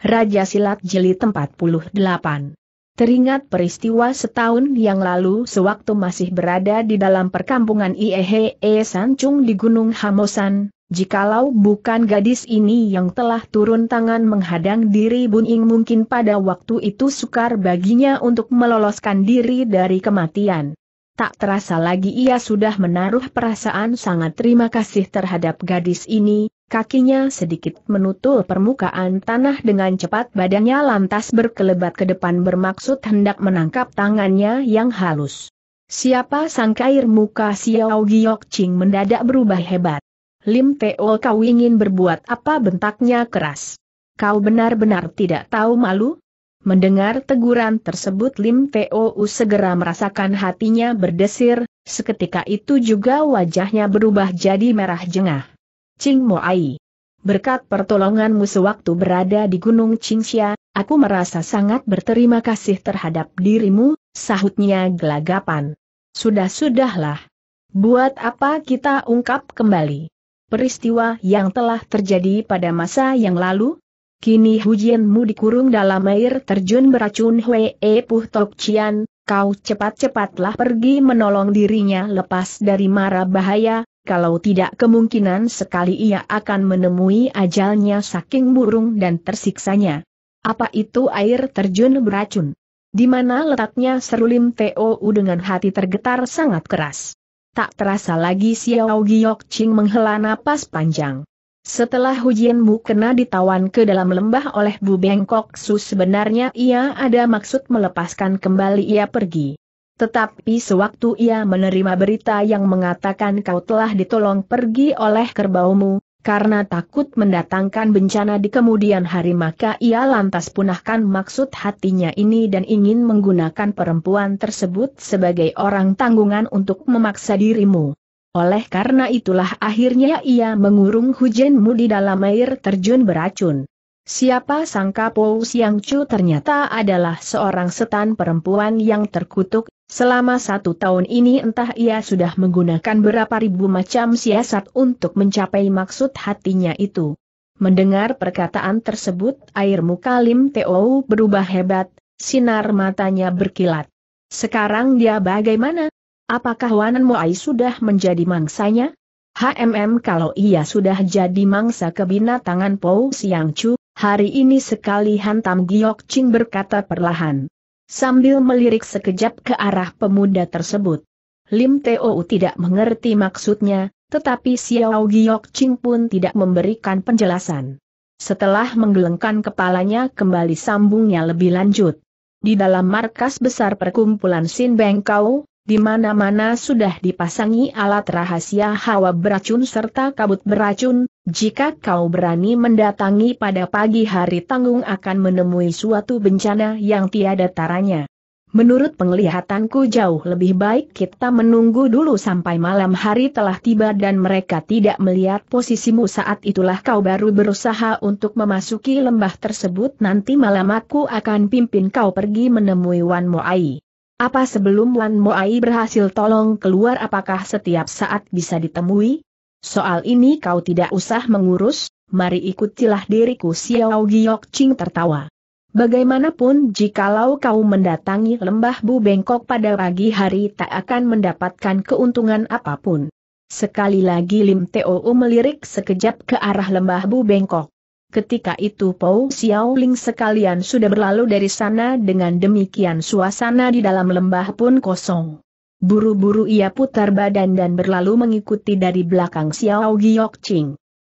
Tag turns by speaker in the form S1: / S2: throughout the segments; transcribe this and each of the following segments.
S1: Raja Silat Jeli 48. Teringat peristiwa setahun yang lalu sewaktu masih berada di dalam perkampungan Iehe e Sancung di Gunung Hamosan, jikalau bukan gadis ini yang telah turun tangan menghadang diri Buning mungkin pada waktu itu sukar baginya untuk meloloskan diri dari kematian tak terasa lagi ia sudah menaruh perasaan sangat terima kasih terhadap gadis ini, kakinya sedikit menutul permukaan tanah dengan cepat badannya lantas berkelebat ke depan bermaksud hendak menangkap tangannya yang halus. Siapa sangka air muka Xiao Giok Ching mendadak berubah hebat. Lim Teo kau ingin berbuat apa bentaknya keras. Kau benar-benar tidak tahu malu? Mendengar teguran tersebut Lim Tou segera merasakan hatinya berdesir, seketika itu juga wajahnya berubah jadi merah jengah. Ching Ai, Berkat pertolonganmu sewaktu berada di Gunung Qingxia, aku merasa sangat berterima kasih terhadap dirimu, sahutnya gelagapan. Sudah-sudahlah. Buat apa kita ungkap kembali peristiwa yang telah terjadi pada masa yang lalu? Kini hujianmu dikurung dalam air terjun beracun Hwee Puh Tok Chian, kau cepat-cepatlah pergi menolong dirinya lepas dari mara bahaya, kalau tidak kemungkinan sekali ia akan menemui ajalnya saking burung dan tersiksanya. Apa itu air terjun beracun? Di mana letaknya serulim TOU dengan hati tergetar sangat keras. Tak terasa lagi Xiao Giok Ching menghela napas panjang. Setelah Hujianmu kena ditawan ke dalam lembah oleh Bu Bengkok Su sebenarnya ia ada maksud melepaskan kembali ia pergi. Tetapi sewaktu ia menerima berita yang mengatakan kau telah ditolong pergi oleh kerbaumu, karena takut mendatangkan bencana di kemudian hari maka ia lantas punahkan maksud hatinya ini dan ingin menggunakan perempuan tersebut sebagai orang tanggungan untuk memaksa dirimu. Oleh karena itulah akhirnya ia mengurung mu di dalam air terjun beracun. Siapa sangka Po Siang Chu ternyata adalah seorang setan perempuan yang terkutuk, selama satu tahun ini entah ia sudah menggunakan berapa ribu macam siasat untuk mencapai maksud hatinya itu. Mendengar perkataan tersebut air muka Lim Teo berubah hebat, sinar matanya berkilat. Sekarang dia bagaimana? Apakah Wanan Moai sudah menjadi mangsanya? HMM kalau ia sudah jadi mangsa kebinatangan Pou Siang Chu, hari ini sekali hantam Giok Ching berkata perlahan. Sambil melirik sekejap ke arah pemuda tersebut. Lim Teo tidak mengerti maksudnya, tetapi Xiao Giok Ching pun tidak memberikan penjelasan. Setelah menggelengkan kepalanya kembali sambungnya lebih lanjut. Di dalam markas besar perkumpulan Sin Bengkau, di mana-mana sudah dipasangi alat rahasia hawa beracun serta kabut beracun, jika kau berani mendatangi pada pagi hari tanggung akan menemui suatu bencana yang tiada taranya. Menurut penglihatanku jauh lebih baik kita menunggu dulu sampai malam hari telah tiba dan mereka tidak melihat posisimu saat itulah kau baru berusaha untuk memasuki lembah tersebut nanti malam aku akan pimpin kau pergi menemui Wan Moai. Apa sebelum Wan Moai berhasil tolong keluar apakah setiap saat bisa ditemui? Soal ini kau tidak usah mengurus, mari ikutilah diriku Xiao Giok Ching tertawa. Bagaimanapun jikalau kau mendatangi lembah Bu Bengkok pada pagi hari tak akan mendapatkan keuntungan apapun. Sekali lagi Lim Teo melirik sekejap ke arah lembah Bu Bengkok. Ketika itu Pou Xiaoling sekalian sudah berlalu dari sana dengan demikian suasana di dalam lembah pun kosong. Buru-buru ia putar badan dan berlalu mengikuti dari belakang Xiao Giok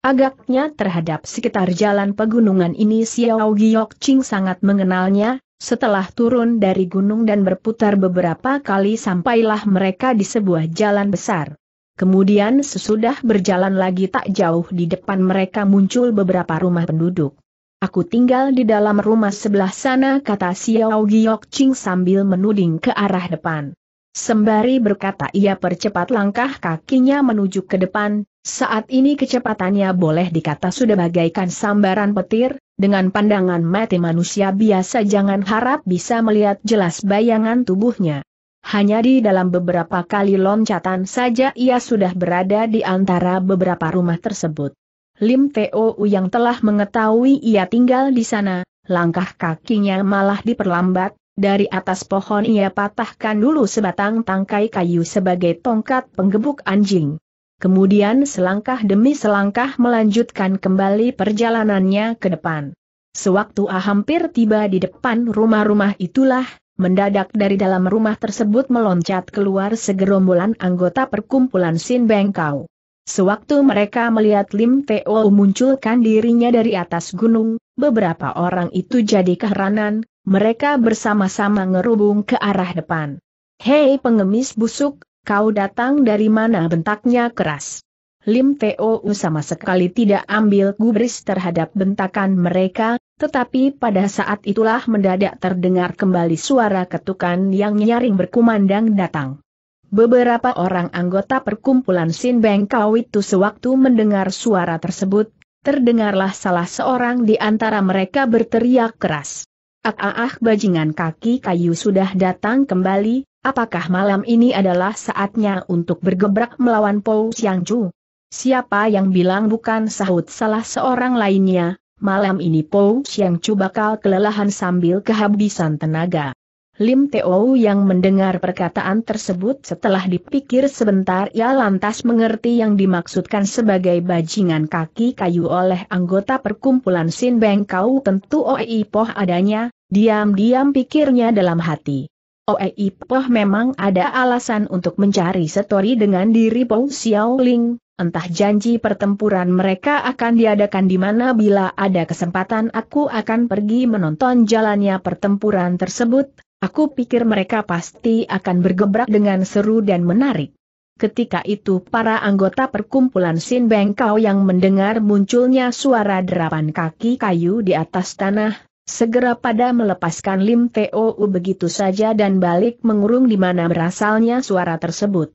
S1: Agaknya terhadap sekitar jalan pegunungan ini Xiao Giok sangat mengenalnya, setelah turun dari gunung dan berputar beberapa kali sampailah mereka di sebuah jalan besar. Kemudian sesudah berjalan lagi tak jauh di depan mereka muncul beberapa rumah penduduk. Aku tinggal di dalam rumah sebelah sana kata Xiao Giok Ching sambil menuding ke arah depan. Sembari berkata ia percepat langkah kakinya menuju ke depan, saat ini kecepatannya boleh dikata sudah bagaikan sambaran petir, dengan pandangan mati manusia biasa jangan harap bisa melihat jelas bayangan tubuhnya. Hanya di dalam beberapa kali loncatan saja ia sudah berada di antara beberapa rumah tersebut. Lim Teo yang telah mengetahui ia tinggal di sana, langkah kakinya malah diperlambat, dari atas pohon ia patahkan dulu sebatang tangkai kayu sebagai tongkat penggebuk anjing. Kemudian selangkah demi selangkah melanjutkan kembali perjalanannya ke depan. Sewaktu ah hampir tiba di depan rumah-rumah itulah, Mendadak dari dalam rumah tersebut meloncat keluar segerombolan anggota perkumpulan Sin Bengkau. Sewaktu mereka melihat Lim Teo munculkan dirinya dari atas gunung, beberapa orang itu jadi keheranan, mereka bersama-sama ngerubung ke arah depan. Hei pengemis busuk, kau datang dari mana bentaknya keras. Lim Teo sama sekali tidak ambil gubris terhadap bentakan mereka, tetapi pada saat itulah mendadak terdengar kembali suara ketukan yang nyaring berkumandang datang. Beberapa orang anggota perkumpulan Sin Beng itu sewaktu mendengar suara tersebut, terdengarlah salah seorang di antara mereka berteriak keras. Ah, ah ah bajingan kaki kayu sudah datang kembali, apakah malam ini adalah saatnya untuk bergebrak melawan Pou Siang Chu? Siapa yang bilang bukan sahut salah seorang lainnya, malam ini Po Xiang Chu bakal kelelahan sambil kehabisan tenaga. Lim Teo yang mendengar perkataan tersebut setelah dipikir sebentar ia lantas mengerti yang dimaksudkan sebagai bajingan kaki kayu oleh anggota perkumpulan Sin Beng Kau tentu Oi Poh adanya, diam-diam pikirnya dalam hati. Oei Poh memang ada alasan untuk mencari setori dengan diri Pou Xiao Ling, entah janji pertempuran mereka akan diadakan di mana bila ada kesempatan aku akan pergi menonton jalannya pertempuran tersebut, aku pikir mereka pasti akan bergebrak dengan seru dan menarik. Ketika itu para anggota perkumpulan Sin Bengkau yang mendengar munculnya suara derapan kaki kayu di atas tanah, Segera pada melepaskan Lim U begitu saja dan balik mengurung di mana berasalnya suara tersebut.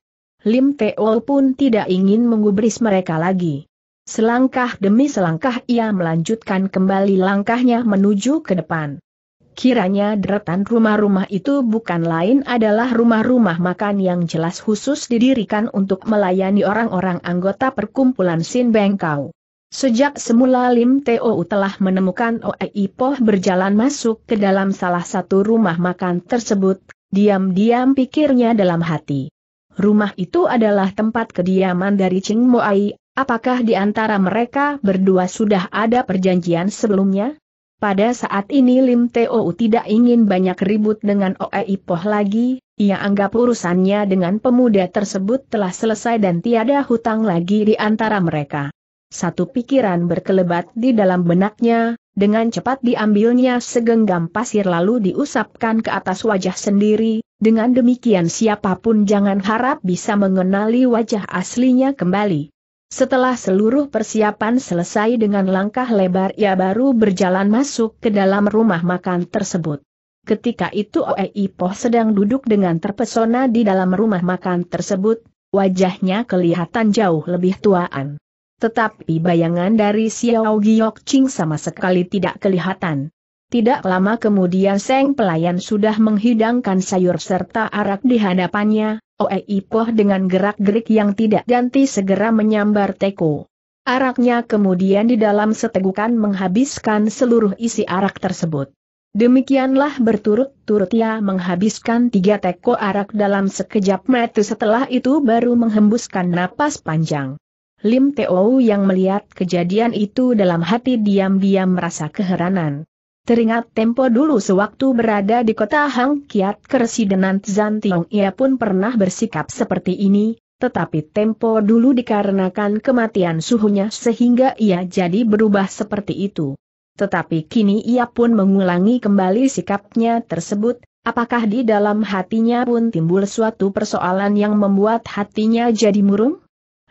S1: Lim Teu pun tidak ingin menggubris mereka lagi. Selangkah demi selangkah ia melanjutkan kembali langkahnya menuju ke depan. Kiranya deretan rumah-rumah itu bukan lain adalah rumah-rumah makan yang jelas khusus didirikan untuk melayani orang-orang anggota perkumpulan Sin Bengkau. Sejak semula Lim Teo telah menemukan Oei Poh berjalan masuk ke dalam salah satu rumah makan tersebut, diam-diam pikirnya dalam hati. Rumah itu adalah tempat kediaman dari Ching Moai, apakah di antara mereka berdua sudah ada perjanjian sebelumnya? Pada saat ini Lim Teo tidak ingin banyak ribut dengan Oei Poh lagi, ia anggap urusannya dengan pemuda tersebut telah selesai dan tiada hutang lagi di antara mereka. Satu pikiran berkelebat di dalam benaknya, dengan cepat diambilnya segenggam pasir lalu diusapkan ke atas wajah sendiri, dengan demikian siapapun jangan harap bisa mengenali wajah aslinya kembali. Setelah seluruh persiapan selesai dengan langkah lebar ia baru berjalan masuk ke dalam rumah makan tersebut. Ketika itu Oe Ipoh sedang duduk dengan terpesona di dalam rumah makan tersebut, wajahnya kelihatan jauh lebih tuaan. Tetapi bayangan dari Xiao Giok Ching sama sekali tidak kelihatan. Tidak lama kemudian Seng pelayan sudah menghidangkan sayur serta arak di hadapannya, Oe Ipoh dengan gerak-gerik yang tidak ganti segera menyambar teko. Araknya kemudian di dalam setegukan menghabiskan seluruh isi arak tersebut. Demikianlah berturut-turut ia menghabiskan tiga teko arak dalam sekejap mata setelah itu baru menghembuskan napas panjang. Lim Teo yang melihat kejadian itu dalam hati diam-diam merasa keheranan. Teringat tempo dulu sewaktu berada di kota Hang Kiat Kersidenan Tiong ia pun pernah bersikap seperti ini, tetapi tempo dulu dikarenakan kematian suhunya sehingga ia jadi berubah seperti itu. Tetapi kini ia pun mengulangi kembali sikapnya tersebut, apakah di dalam hatinya pun timbul suatu persoalan yang membuat hatinya jadi murung?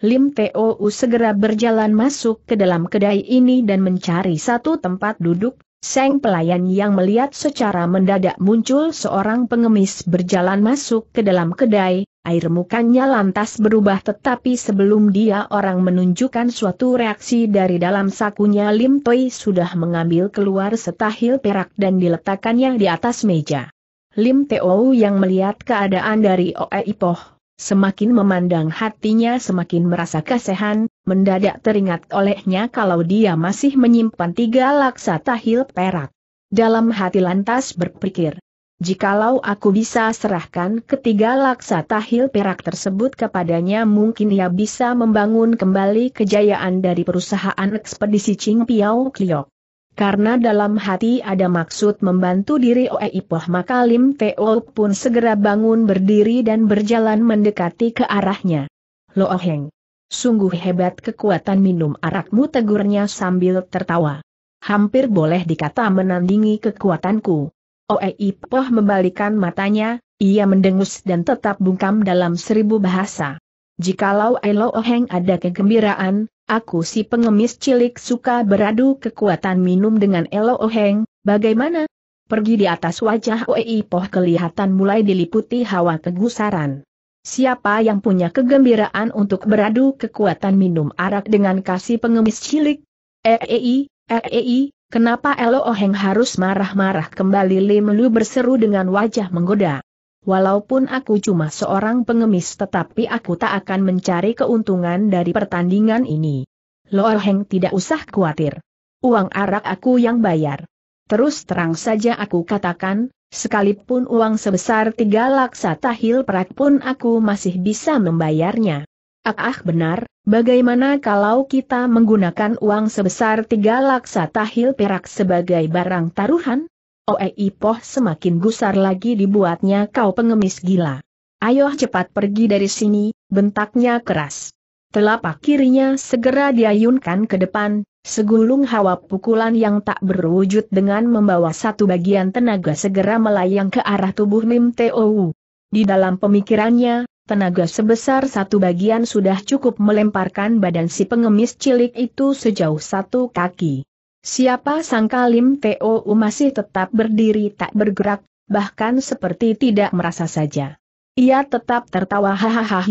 S1: Lim Teo segera berjalan masuk ke dalam kedai ini dan mencari satu tempat duduk, Seng pelayan yang melihat secara mendadak muncul seorang pengemis berjalan masuk ke dalam kedai, air mukanya lantas berubah tetapi sebelum dia orang menunjukkan suatu reaksi dari dalam sakunya Lim Toi sudah mengambil keluar setahil perak dan diletakkannya di atas meja. Lim Teo yang melihat keadaan dari Oe Ipoh, Semakin memandang hatinya semakin merasa kasihan. mendadak teringat olehnya kalau dia masih menyimpan tiga laksa tahil perak. Dalam hati lantas berpikir, jikalau aku bisa serahkan ketiga laksa tahil perak tersebut kepadanya mungkin ia bisa membangun kembali kejayaan dari perusahaan ekspedisi Ching Piao Kliok. Karena dalam hati ada maksud membantu diri Oe Ipoh maka Lim Teo pun segera bangun berdiri dan berjalan mendekati ke arahnya. Loh Heng. Sungguh hebat kekuatan minum arakmu tegurnya sambil tertawa. Hampir boleh dikata menandingi kekuatanku. Oe Ipoh membalikan matanya, ia mendengus dan tetap bungkam dalam seribu bahasa. Jikalau Elo Oheng ada kegembiraan, Aku si pengemis cilik suka beradu kekuatan minum dengan Elo Oheng, bagaimana? Pergi di atas wajah Wei Poh kelihatan mulai diliputi hawa kegusaran. Siapa yang punya kegembiraan untuk beradu kekuatan minum arak dengan kasih pengemis cilik? Eei, eh, eh, eei, eh, kenapa Elo Oheng harus marah-marah kembali Lim Lu berseru dengan wajah menggoda. Walaupun aku cuma seorang pengemis tetapi aku tak akan mencari keuntungan dari pertandingan ini. Loel Heng tidak usah khawatir. Uang arak aku yang bayar. Terus terang saja aku katakan, sekalipun uang sebesar tiga laksa tahil perak pun aku masih bisa membayarnya. Ah, ah benar, bagaimana kalau kita menggunakan uang sebesar tiga laksa tahil perak sebagai barang taruhan? Oei Poh semakin gusar lagi dibuatnya kau pengemis gila. Ayo cepat pergi dari sini, bentaknya keras. Telapak kirinya segera diayunkan ke depan, segulung hawa pukulan yang tak berwujud dengan membawa satu bagian tenaga segera melayang ke arah tubuh Lim Tou. Di dalam pemikirannya, tenaga sebesar satu bagian sudah cukup melemparkan badan si pengemis cilik itu sejauh satu kaki. Siapa sangka Lim Teo masih tetap berdiri tak bergerak, bahkan seperti tidak merasa saja. Ia tetap tertawa hahaha.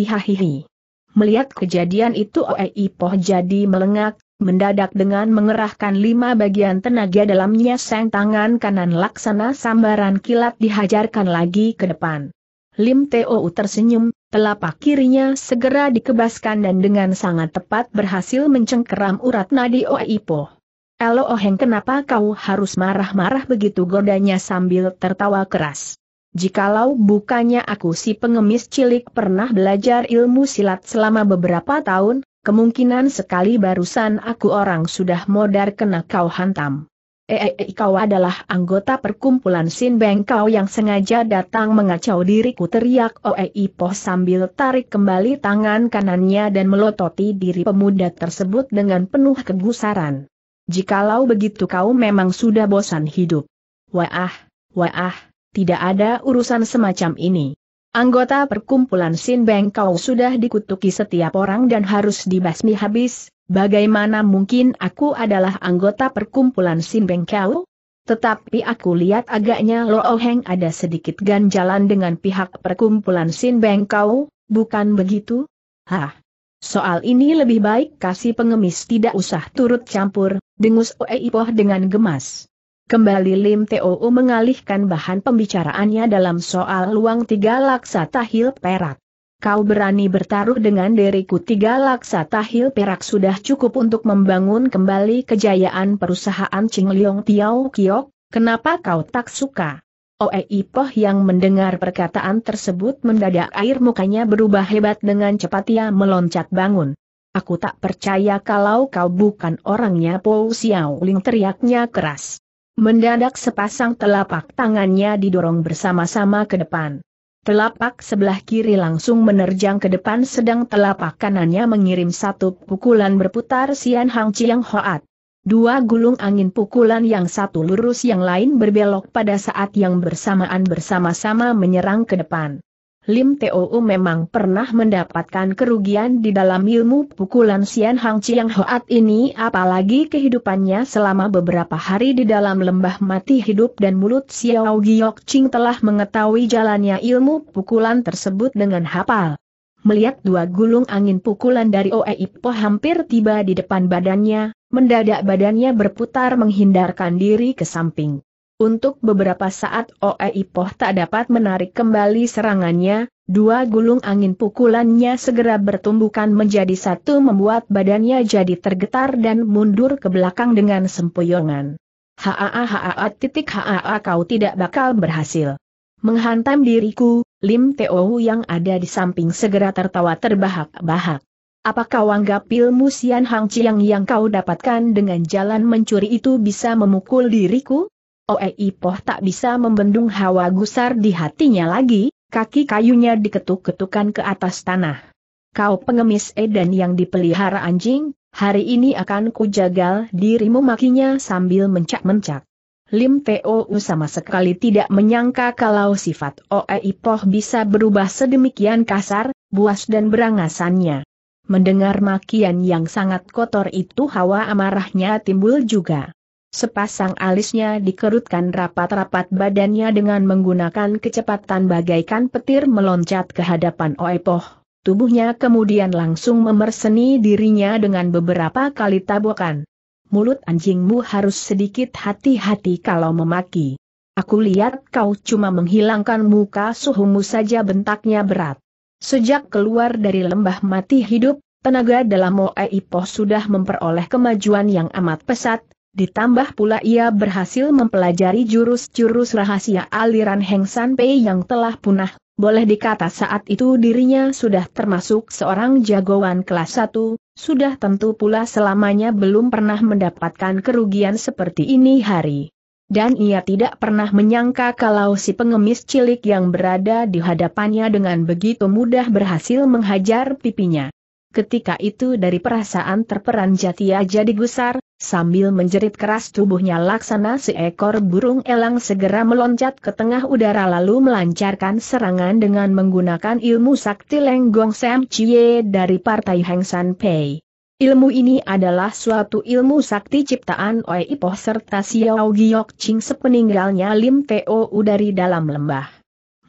S1: Melihat kejadian itu Oei Poh jadi melengak, mendadak dengan mengerahkan lima bagian tenaga dalamnya sang tangan kanan laksana sambaran kilat dihajarkan lagi ke depan. Lim Teo tersenyum, telapak kirinya segera dikebaskan dan dengan sangat tepat berhasil mencengkeram urat nadi Oei Poh. Elo Oheng kenapa kau harus marah-marah begitu godanya sambil tertawa keras. Jikalau bukannya aku si pengemis cilik pernah belajar ilmu silat selama beberapa tahun, kemungkinan sekali barusan aku orang sudah modar kena kau hantam. Eh, eh, eh kau adalah anggota perkumpulan Sin Beng kau yang sengaja datang mengacau diriku teriak Oei oh, -e eh, Po sambil tarik kembali tangan kanannya dan melototi diri pemuda tersebut dengan penuh kegusaran. Jikalau begitu kau memang sudah bosan hidup. Wah, wah, tidak ada urusan semacam ini. Anggota perkumpulan Sin Beng kau sudah dikutuki setiap orang dan harus dibasmi habis, bagaimana mungkin aku adalah anggota perkumpulan Sin Beng kau? Tetapi aku lihat agaknya Lo Heng ada sedikit ganjalan dengan pihak perkumpulan Sin Beng kau, bukan begitu? Hah, Soal ini lebih baik kasih pengemis tidak usah turut campur, dengus Oeipoh dengan gemas. Kembali Lim Teo mengalihkan bahan pembicaraannya dalam soal luang tiga laksa tahil perak. Kau berani bertaruh dengan diriku tiga laksa tahil perak sudah cukup untuk membangun kembali kejayaan perusahaan Ching Leong Tiao Kiok, kenapa kau tak suka? Oe Ipoh yang mendengar perkataan tersebut mendadak air mukanya berubah hebat dengan cepat ia meloncat bangun. Aku tak percaya kalau kau bukan orangnya Po Xiao Ling teriaknya keras. Mendadak sepasang telapak tangannya didorong bersama-sama ke depan. Telapak sebelah kiri langsung menerjang ke depan sedang telapak kanannya mengirim satu pukulan berputar Sian Hang Chiang Hoat. Dua gulung angin pukulan yang satu lurus yang lain berbelok pada saat yang bersamaan bersama-sama menyerang ke depan. Lim Teo memang pernah mendapatkan kerugian di dalam ilmu pukulan Sian Hang Chiang Hoat ini apalagi kehidupannya selama beberapa hari di dalam lembah mati hidup dan mulut Xiao Giok Ching telah mengetahui jalannya ilmu pukulan tersebut dengan hafal. Melihat dua gulung angin pukulan dari Oei Po hampir tiba di depan badannya, Mendadak badannya berputar menghindarkan diri ke samping. Untuk beberapa saat Oei Ipoh tak dapat menarik kembali serangannya, dua gulung angin pukulannya segera bertumbukan menjadi satu membuat badannya jadi tergetar dan mundur ke belakang dengan sempoyongan. Haa haa titik haa kau tidak bakal berhasil. Menghantam diriku, Lim Teo yang ada di samping segera tertawa terbahak-bahak. Apakah kau anggap ilmu Sian Hang Chiang yang kau dapatkan dengan jalan mencuri itu bisa memukul diriku? Oei Ipoh tak bisa membendung hawa gusar di hatinya lagi, kaki kayunya diketuk-ketukan ke atas tanah. Kau pengemis Eden yang dipelihara anjing, hari ini akan kujagal dirimu makinya sambil mencak-mencak. Lim Teo sama sekali tidak menyangka kalau sifat Oei Ipoh bisa berubah sedemikian kasar, buas dan berangasannya. Mendengar makian yang sangat kotor itu hawa amarahnya timbul juga. Sepasang alisnya dikerutkan rapat-rapat badannya dengan menggunakan kecepatan bagaikan petir meloncat ke hadapan Oepoh. Tubuhnya kemudian langsung memerseni dirinya dengan beberapa kali tabokan. Mulut anjingmu harus sedikit hati-hati kalau memaki. Aku lihat kau cuma menghilangkan muka suhumu saja bentaknya berat. Sejak keluar dari lembah mati hidup, tenaga dalam Moe Ipoh sudah memperoleh kemajuan yang amat pesat, ditambah pula ia berhasil mempelajari jurus-jurus rahasia aliran Heng San Pei yang telah punah. Boleh dikata saat itu dirinya sudah termasuk seorang jagoan kelas 1, sudah tentu pula selamanya belum pernah mendapatkan kerugian seperti ini hari dan ia tidak pernah menyangka kalau si pengemis cilik yang berada di hadapannya dengan begitu mudah berhasil menghajar pipinya. Ketika itu dari perasaan terperanjat ia jadi gusar, sambil menjerit keras tubuhnya laksana seekor burung elang segera meloncat ke tengah udara lalu melancarkan serangan dengan menggunakan ilmu sakti lenggong Sam Chie dari partai Heng San Pei. Ilmu ini adalah suatu ilmu sakti ciptaan Oe Ipo serta Xiao Giok Ching sepeninggalnya Lim Teo dari dalam lembah.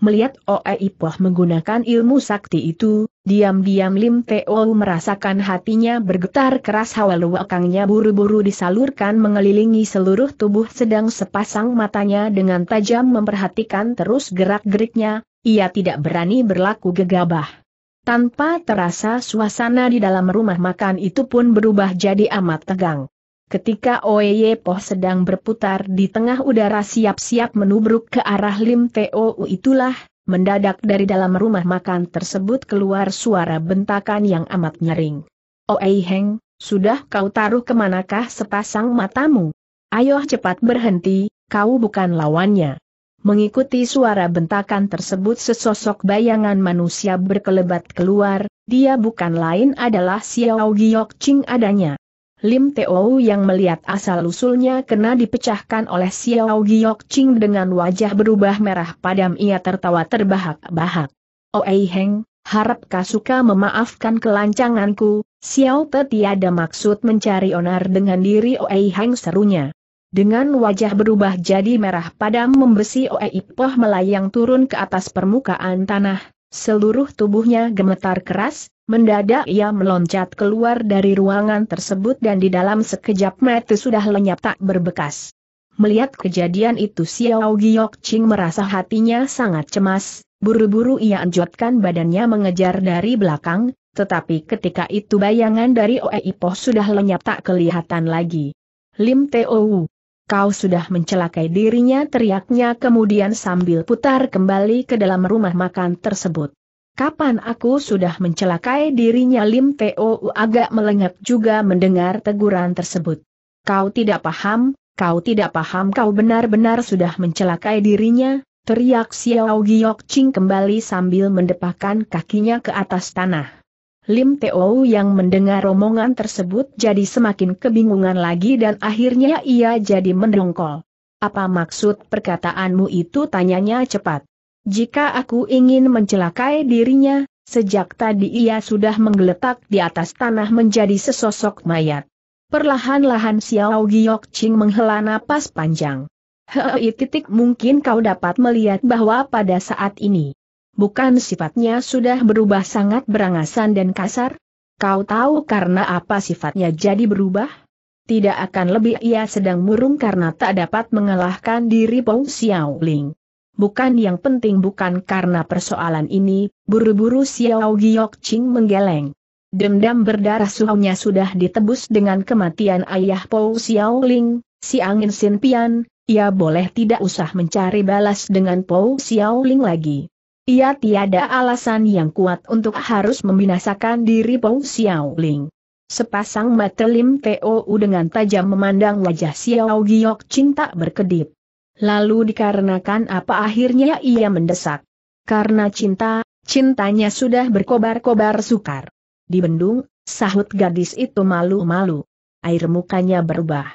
S1: Melihat Oe Ipo menggunakan ilmu sakti itu, diam-diam Lim Teo merasakan hatinya bergetar keras hawa luakangnya buru-buru disalurkan mengelilingi seluruh tubuh sedang sepasang matanya dengan tajam memperhatikan terus gerak-geriknya, ia tidak berani berlaku gegabah. Tanpa terasa suasana di dalam rumah makan itu pun berubah jadi amat tegang. Ketika Oeye Poh sedang berputar di tengah udara siap-siap menubruk ke arah Lim Teo itulah, mendadak dari dalam rumah makan tersebut keluar suara bentakan yang amat nyering. Oei Heng, sudah kau taruh kemanakah sepasang matamu? Ayo cepat berhenti, kau bukan lawannya. Mengikuti suara bentakan tersebut sesosok bayangan manusia berkelebat keluar, dia bukan lain adalah Xiao Giok Ching adanya. Lim Teo yang melihat asal-usulnya kena dipecahkan oleh Xiao Giok Ching dengan wajah berubah merah padam ia tertawa terbahak-bahak. Oei Heng, harap suka memaafkan kelancanganku, Xiao Te tiada maksud mencari onar dengan diri Oei Heng serunya. Dengan wajah berubah jadi merah padam membesi Ipoh melayang turun ke atas permukaan tanah, seluruh tubuhnya gemetar keras, mendadak ia meloncat keluar dari ruangan tersebut dan di dalam sekejap mata sudah lenyap tak berbekas. Melihat kejadian itu Xiao Giok Ching merasa hatinya sangat cemas, buru-buru ia anjotkan badannya mengejar dari belakang, tetapi ketika itu bayangan dari Ipoh sudah lenyap tak kelihatan lagi. Lim Teo kau sudah mencelakai dirinya teriaknya kemudian sambil putar kembali ke dalam rumah makan tersebut. Kapan aku sudah mencelakai dirinya Lim Teo agak melengak juga mendengar teguran tersebut. Kau tidak paham, kau tidak paham kau benar-benar sudah mencelakai dirinya, teriak Xiao Giok Ching kembali sambil mendepakan kakinya ke atas tanah. Lim Teo yang mendengar omongan tersebut jadi semakin kebingungan lagi dan akhirnya ia jadi mendongkol. Apa maksud perkataanmu itu tanyanya cepat. Jika aku ingin mencelakai dirinya, sejak tadi ia sudah menggeletak di atas tanah menjadi sesosok mayat. Perlahan-lahan Xiao Giok Ching menghela napas panjang. Hei titik mungkin kau dapat melihat bahwa pada saat ini, Bukan sifatnya sudah berubah sangat berangasan dan kasar? Kau tahu karena apa sifatnya jadi berubah? Tidak akan lebih ia sedang murung karena tak dapat mengalahkan diri Pong Xiao Ling. Bukan yang penting bukan karena persoalan ini, buru-buru Xiao Giok Ching menggeleng. Dendam berdarah suhunya sudah ditebus dengan kematian ayah Pou Xiao Ling, si angin Sin Pian, ia boleh tidak usah mencari balas dengan Pou Xiao Ling lagi. Ia tiada alasan yang kuat untuk harus membinasakan diri Pau Xiaoling. Sepasang mata Lim u dengan tajam memandang wajah Xiao Giok cinta berkedip. Lalu dikarenakan apa akhirnya ia mendesak. Karena cinta, cintanya sudah berkobar-kobar sukar. Di bendung, sahut gadis itu malu-malu. Air mukanya berubah.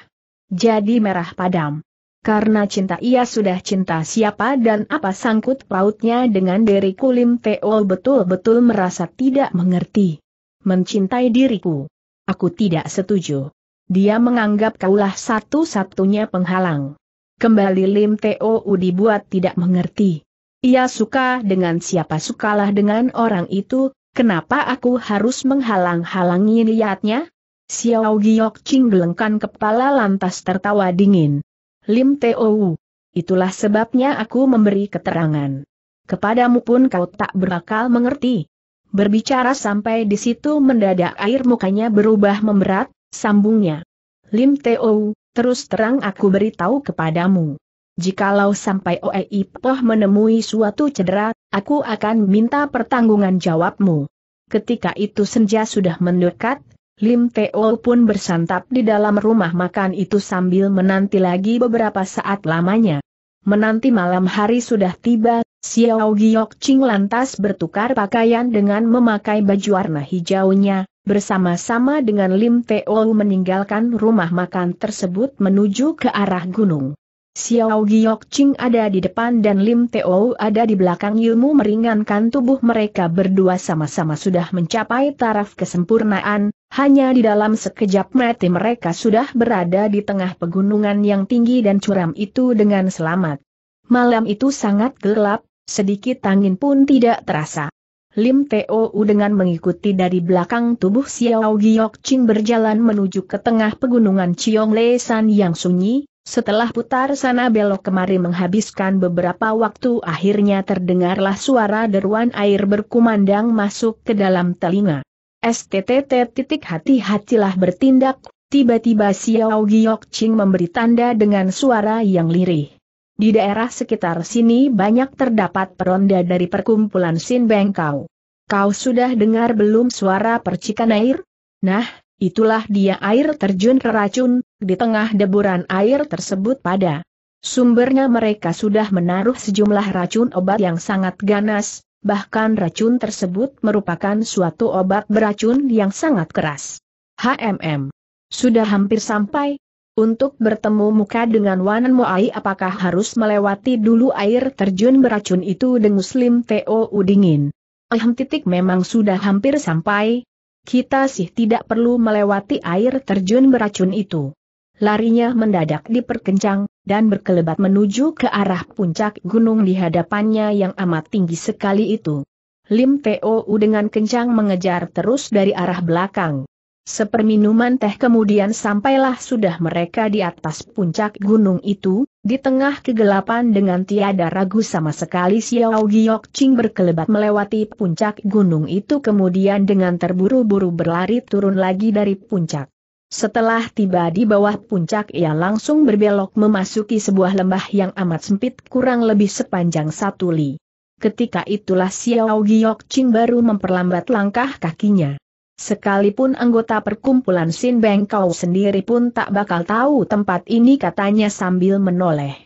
S1: Jadi merah padam. Karena cinta ia sudah cinta siapa dan apa sangkut pautnya dengan diri Kulim Teo betul-betul merasa tidak mengerti. Mencintai diriku. Aku tidak setuju. Dia menganggap kaulah satu-satunya penghalang. Kembali Lim Teo dibuat tidak mengerti. Ia suka dengan siapa sukalah dengan orang itu, kenapa aku harus menghalang-halangi niatnya? Xiao Giok Ching gelengkan kepala lantas tertawa dingin. Lim Teo. Itulah sebabnya aku memberi keterangan. Kepadamu pun kau tak berakal mengerti. Berbicara sampai di situ mendadak air mukanya berubah memberat, sambungnya. Lim Teo, terus terang aku beritahu kepadamu. Jikalau sampai Oei Poh menemui suatu cedera, aku akan minta pertanggungan jawabmu. Ketika itu senja sudah mendekat, Lim Teo pun bersantap di dalam rumah makan itu sambil menanti lagi beberapa saat lamanya. Menanti malam hari sudah tiba, Xiao Giok Ching lantas bertukar pakaian dengan memakai baju warna hijaunya, bersama-sama dengan Lim Teo meninggalkan rumah makan tersebut menuju ke arah gunung. Xiao Giok Ching ada di depan dan Lim Teo ada di belakang ilmu meringankan tubuh mereka berdua sama-sama sudah mencapai taraf kesempurnaan, hanya di dalam sekejap mati mereka sudah berada di tengah pegunungan yang tinggi dan curam itu dengan selamat. Malam itu sangat gelap, sedikit angin pun tidak terasa. Lim Teo dengan mengikuti dari belakang tubuh Xiao Giok Ching berjalan menuju ke tengah pegunungan Chiong Le San yang sunyi, setelah putar sana belok kemari menghabiskan beberapa waktu akhirnya terdengarlah suara deruan air berkumandang masuk ke dalam telinga. STTT titik hati-hatilah bertindak, tiba-tiba Xiao Giok Ching memberi tanda dengan suara yang lirih. Di daerah sekitar sini banyak terdapat peronda dari perkumpulan Sin Bengkau. Kau sudah dengar belum suara percikan air? Nah, Itulah dia air terjun keracun, di tengah deburan air tersebut pada sumbernya mereka sudah menaruh sejumlah racun obat yang sangat ganas, bahkan racun tersebut merupakan suatu obat beracun yang sangat keras. HMM. Sudah hampir sampai. Untuk bertemu muka dengan Wanan Moai apakah harus melewati dulu air terjun beracun itu dengan Muslim Teo dingin. Ehm titik memang sudah hampir sampai, kita sih tidak perlu melewati air terjun beracun itu. Larinya mendadak diperkencang, dan berkelebat menuju ke arah puncak gunung di hadapannya yang amat tinggi sekali itu. Lim Teo dengan kencang mengejar terus dari arah belakang. Seperminuman teh kemudian sampailah sudah mereka di atas puncak gunung itu, di tengah kegelapan dengan tiada ragu sama sekali Xiao Giok Ching berkelebat melewati puncak gunung itu kemudian dengan terburu-buru berlari turun lagi dari puncak. Setelah tiba di bawah puncak ia langsung berbelok memasuki sebuah lembah yang amat sempit kurang lebih sepanjang satu li. Ketika itulah Xiao Giok Ching baru memperlambat langkah kakinya. Sekalipun anggota perkumpulan Sin Beng Kau sendiri pun tak bakal tahu tempat ini katanya sambil menoleh.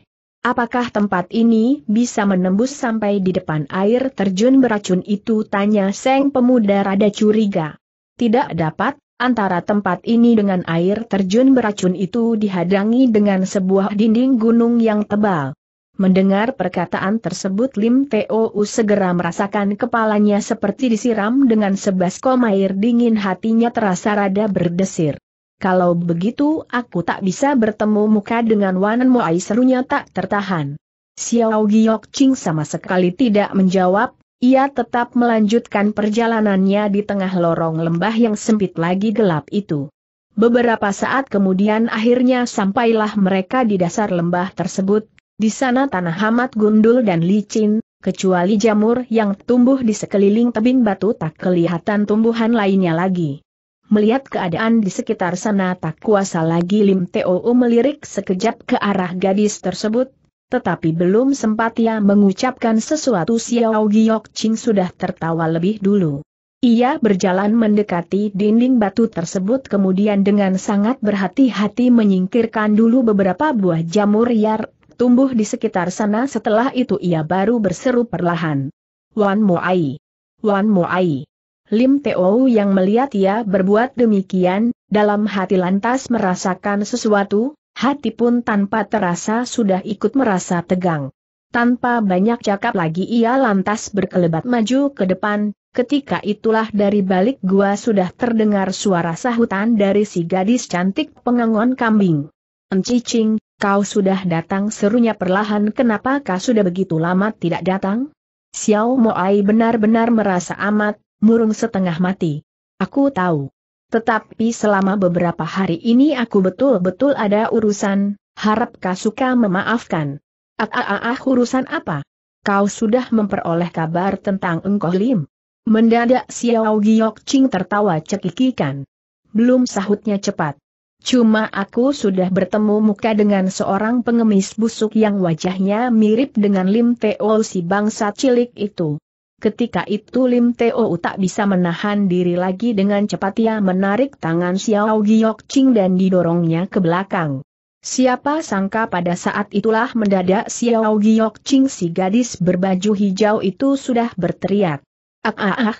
S1: Apakah tempat ini bisa menembus sampai di depan air terjun beracun itu tanya Seng pemuda rada curiga. Tidak dapat, antara tempat ini dengan air terjun beracun itu dihadangi dengan sebuah dinding gunung yang tebal. Mendengar perkataan tersebut Lim Teo segera merasakan kepalanya seperti disiram dengan sebaskom air dingin hatinya terasa rada berdesir. Kalau begitu aku tak bisa bertemu muka dengan Wanan Moai serunya tak tertahan. Xiao Giok Ching sama sekali tidak menjawab, ia tetap melanjutkan perjalanannya di tengah lorong lembah yang sempit lagi gelap itu. Beberapa saat kemudian akhirnya sampailah mereka di dasar lembah tersebut, di sana tanah amat gundul dan licin, kecuali jamur yang tumbuh di sekeliling tebing batu tak kelihatan tumbuhan lainnya lagi. Melihat keadaan di sekitar sana tak kuasa lagi Lim Teo melirik sekejap ke arah gadis tersebut, tetapi belum sempat ia mengucapkan sesuatu Xiao Giok Ching sudah tertawa lebih dulu. Ia berjalan mendekati dinding batu tersebut kemudian dengan sangat berhati-hati menyingkirkan dulu beberapa buah jamur liar tumbuh di sekitar sana setelah itu ia baru berseru perlahan. Wan Moai. Wan Moai. Lim Teo yang melihat ia berbuat demikian, dalam hati lantas merasakan sesuatu, hati pun tanpa terasa sudah ikut merasa tegang. Tanpa banyak cakap lagi ia lantas berkelebat maju ke depan, ketika itulah dari balik gua sudah terdengar suara sahutan dari si gadis cantik pengangon kambing. Encicing, kau sudah datang serunya perlahan kenapa kau sudah begitu lama tidak datang? Xiao Moai benar-benar merasa amat, murung setengah mati. Aku tahu. Tetapi selama beberapa hari ini aku betul-betul ada urusan, harap kau suka memaafkan. Ah, ah, ah, ah urusan apa? Kau sudah memperoleh kabar tentang Engkoh Lim. Mendadak Xiao Giok Ching tertawa cekikikan. Belum sahutnya cepat. Cuma aku sudah bertemu muka dengan seorang pengemis busuk yang wajahnya mirip dengan Lim Teo si bangsa cilik itu. Ketika itu Lim Teo tak bisa menahan diri lagi dengan cepat ia menarik tangan Xiao Giok Ching dan didorongnya ke belakang. Siapa sangka pada saat itulah mendadak Xiao Giok Ching si gadis berbaju hijau itu sudah berteriak. Ah ah ah,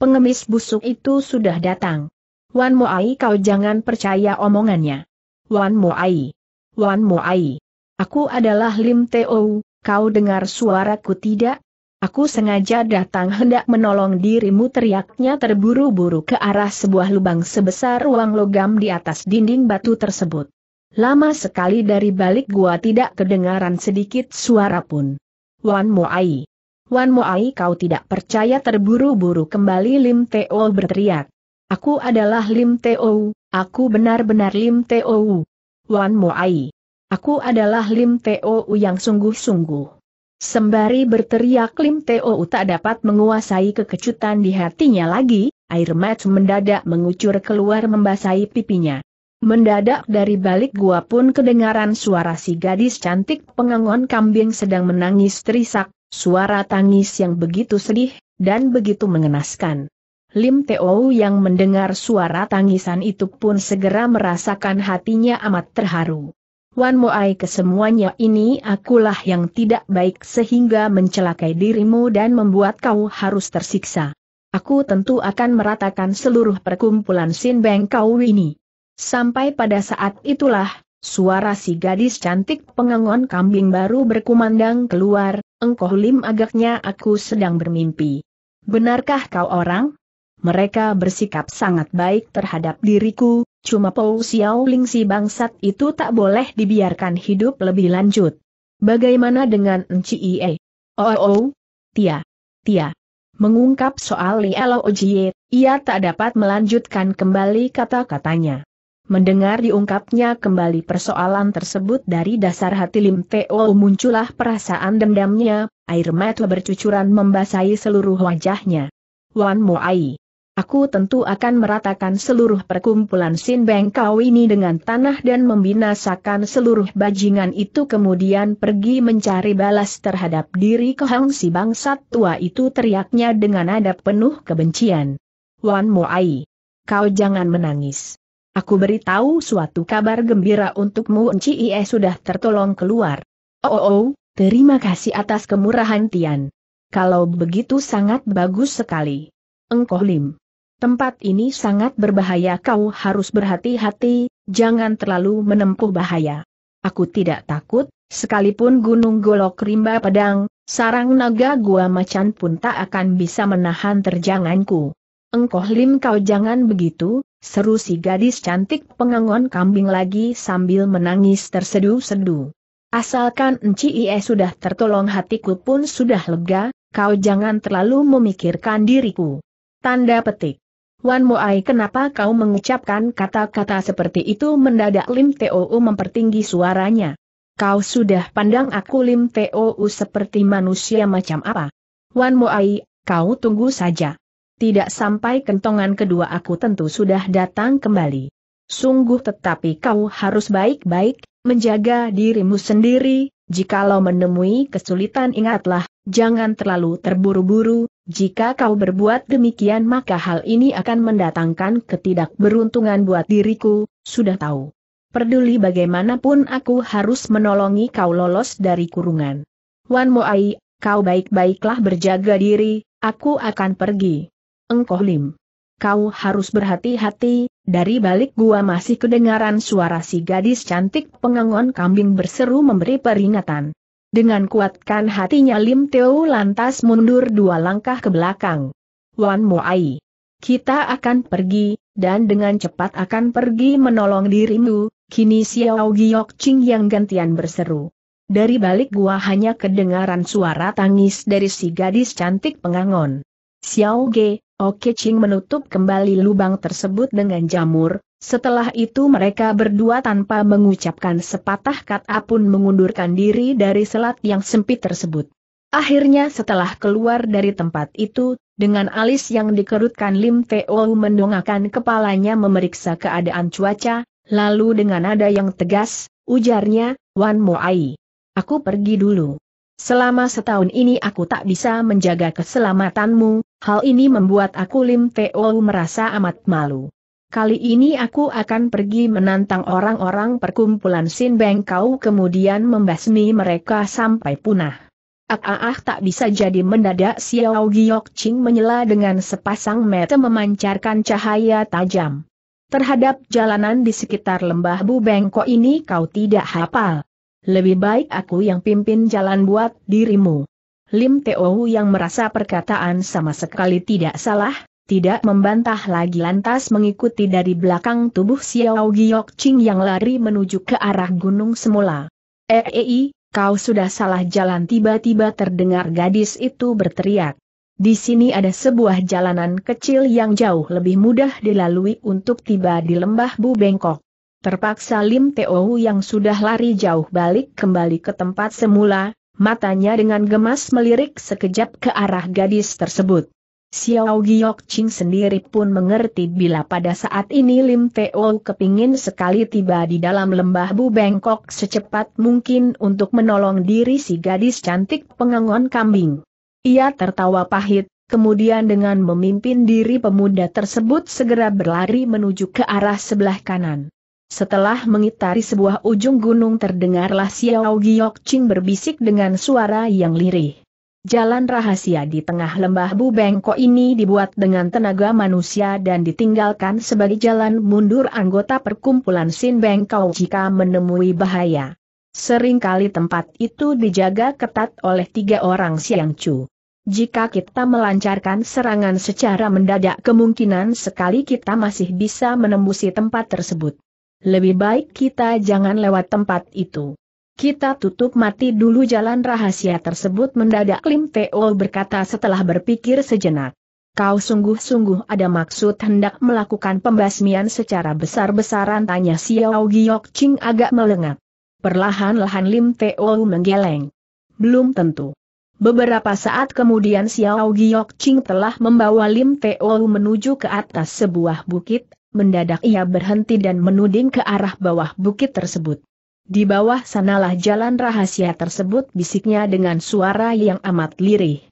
S1: pengemis busuk itu sudah datang. Wan Moai kau jangan percaya omongannya. Wan Moai. Wan Moai. Aku adalah Lim Teo, kau dengar suaraku tidak? Aku sengaja datang hendak menolong dirimu teriaknya terburu-buru ke arah sebuah lubang sebesar ruang logam di atas dinding batu tersebut. Lama sekali dari balik gua tidak kedengaran sedikit suara pun. Wan Moai. Wan Moai kau tidak percaya terburu-buru kembali Lim Teo berteriak. Aku adalah Lim Teo, aku benar-benar Lim Teo. Wan Moai. Aku adalah Lim Teo yang sungguh-sungguh. Sembari berteriak Lim Teo tak dapat menguasai kekecutan di hatinya lagi, air mata mendadak mengucur keluar membasahi pipinya. Mendadak dari balik gua pun kedengaran suara si gadis cantik pengangon kambing sedang menangis terisak, suara tangis yang begitu sedih, dan begitu mengenaskan. Lim Teo yang mendengar suara tangisan itu pun segera merasakan hatinya amat terharu. Wan Moai kesemuanya ini akulah yang tidak baik sehingga mencelakai dirimu dan membuat kau harus tersiksa. Aku tentu akan meratakan seluruh perkumpulan Sin Beng kau ini. Sampai pada saat itulah, suara si gadis cantik pengengon kambing baru berkumandang keluar, engkau lim agaknya aku sedang bermimpi. Benarkah kau orang? Mereka bersikap sangat baik terhadap diriku, cuma Pou Xiao Ling si bangsat itu tak boleh dibiarkan hidup lebih lanjut. Bagaimana dengan Enci Ie? Oh, oh, oh, Tia. Tia. Mengungkap soal Lielo Ojie, ia tak dapat melanjutkan kembali kata-katanya. Mendengar diungkapnya kembali persoalan tersebut dari dasar hati Lim Teo muncullah perasaan dendamnya, air mata bercucuran membasahi seluruh wajahnya. Wan Ai. Aku tentu akan meratakan seluruh perkumpulan Sin Bengkau ini dengan tanah dan membinasakan seluruh bajingan itu kemudian pergi mencari balas terhadap diri Kohang si bangsat tua itu teriaknya dengan nada penuh kebencian. Wan Ai, kau jangan menangis. Aku beritahu suatu kabar gembira untukmu Enci Ie eh, sudah tertolong keluar. Oh, oh, oh, terima kasih atas kemurahan Tian. Kalau begitu sangat bagus sekali. Engkau Lim. Tempat ini sangat berbahaya kau harus berhati-hati, jangan terlalu menempuh bahaya. Aku tidak takut, sekalipun gunung golok rimba pedang, sarang naga gua macan pun tak akan bisa menahan terjanganku. Engkoh lim kau jangan begitu, seru si gadis cantik pengangon kambing lagi sambil menangis tersedu-sedu. Asalkan Enci Ie sudah tertolong hatiku pun sudah lega, kau jangan terlalu memikirkan diriku. Tanda petik. Wan Moai kenapa kau mengucapkan kata-kata seperti itu mendadak Lim Tou mempertinggi suaranya. Kau sudah pandang aku Lim Tou seperti manusia macam apa? Wan Moai, kau tunggu saja. Tidak sampai kentongan kedua aku tentu sudah datang kembali. Sungguh tetapi kau harus baik-baik, menjaga dirimu sendiri, jikalau menemui kesulitan ingatlah, jangan terlalu terburu-buru, jika kau berbuat demikian maka hal ini akan mendatangkan ketidakberuntungan buat diriku, sudah tahu. Peduli bagaimanapun aku harus menolongi kau lolos dari kurungan. Wan Moai, kau baik-baiklah berjaga diri, aku akan pergi. Engkoh Lim. Kau harus berhati-hati, dari balik gua masih kedengaran suara si gadis cantik pengangon kambing berseru memberi peringatan. Dengan kuatkan hatinya Lim Teo lantas mundur dua langkah ke belakang. Wan Moai, kita akan pergi, dan dengan cepat akan pergi menolong dirimu, kini Xiao Giok Ching yang gantian berseru. Dari balik gua hanya kedengaran suara tangis dari si gadis cantik pengangon. Xiao Ge, Oke Ching menutup kembali lubang tersebut dengan jamur, setelah itu mereka berdua tanpa mengucapkan sepatah kata pun mengundurkan diri dari selat yang sempit tersebut. Akhirnya setelah keluar dari tempat itu, dengan alis yang dikerutkan Lim Teo mendongakkan kepalanya memeriksa keadaan cuaca, lalu dengan nada yang tegas, ujarnya, Wan Moai. Aku pergi dulu. Selama setahun ini aku tak bisa menjaga keselamatanmu, hal ini membuat aku Lim Teo merasa amat malu. Kali ini aku akan pergi menantang orang-orang perkumpulan Sin Beng kau kemudian membasmi mereka sampai punah. Ah, tak bisa jadi mendadak Xiao Giok Ching menyela dengan sepasang mata memancarkan cahaya tajam. Terhadap jalanan di sekitar lembah Bu Bengko ini kau tidak hafal. Lebih baik aku yang pimpin jalan buat dirimu. Lim Teo yang merasa perkataan sama sekali tidak salah, tidak membantah lagi lantas mengikuti dari belakang tubuh Xiao Giok Ching yang lari menuju ke arah gunung semula. Eei, eh, eh, kau sudah salah jalan tiba-tiba terdengar gadis itu berteriak. Di sini ada sebuah jalanan kecil yang jauh lebih mudah dilalui untuk tiba di lembah Bu Bengkok. Terpaksa Lim Teo yang sudah lari jauh balik kembali ke tempat semula, matanya dengan gemas melirik sekejap ke arah gadis tersebut. Xiao Giok Ching sendiri pun mengerti bila pada saat ini Lim Teo kepingin sekali tiba di dalam lembah Bu Bangkok secepat mungkin untuk menolong diri si gadis cantik pengangon kambing. Ia tertawa pahit, kemudian dengan memimpin diri pemuda tersebut segera berlari menuju ke arah sebelah kanan. Setelah mengitari sebuah ujung gunung terdengarlah Xiao Giok Ching berbisik dengan suara yang lirih. Jalan rahasia di tengah lembah Bu Bengko ini dibuat dengan tenaga manusia dan ditinggalkan sebagai jalan mundur anggota perkumpulan Sin Bengkau jika menemui bahaya. Seringkali tempat itu dijaga ketat oleh tiga orang Siang Chu. Jika kita melancarkan serangan secara mendadak kemungkinan sekali kita masih bisa menembusi tempat tersebut. Lebih baik kita jangan lewat tempat itu. Kita tutup mati dulu jalan rahasia tersebut mendadak Lim Teo berkata setelah berpikir sejenak. Kau sungguh-sungguh ada maksud hendak melakukan pembasmian secara besar-besaran tanya Xiao Giok Ching agak melengak. Perlahan-lahan Lim Teo menggeleng. Belum tentu. Beberapa saat kemudian Xiao Giok Ching telah membawa Lim Teo menuju ke atas sebuah bukit, mendadak ia berhenti dan menuding ke arah bawah bukit tersebut. Di bawah sanalah jalan rahasia tersebut bisiknya dengan suara yang amat lirih.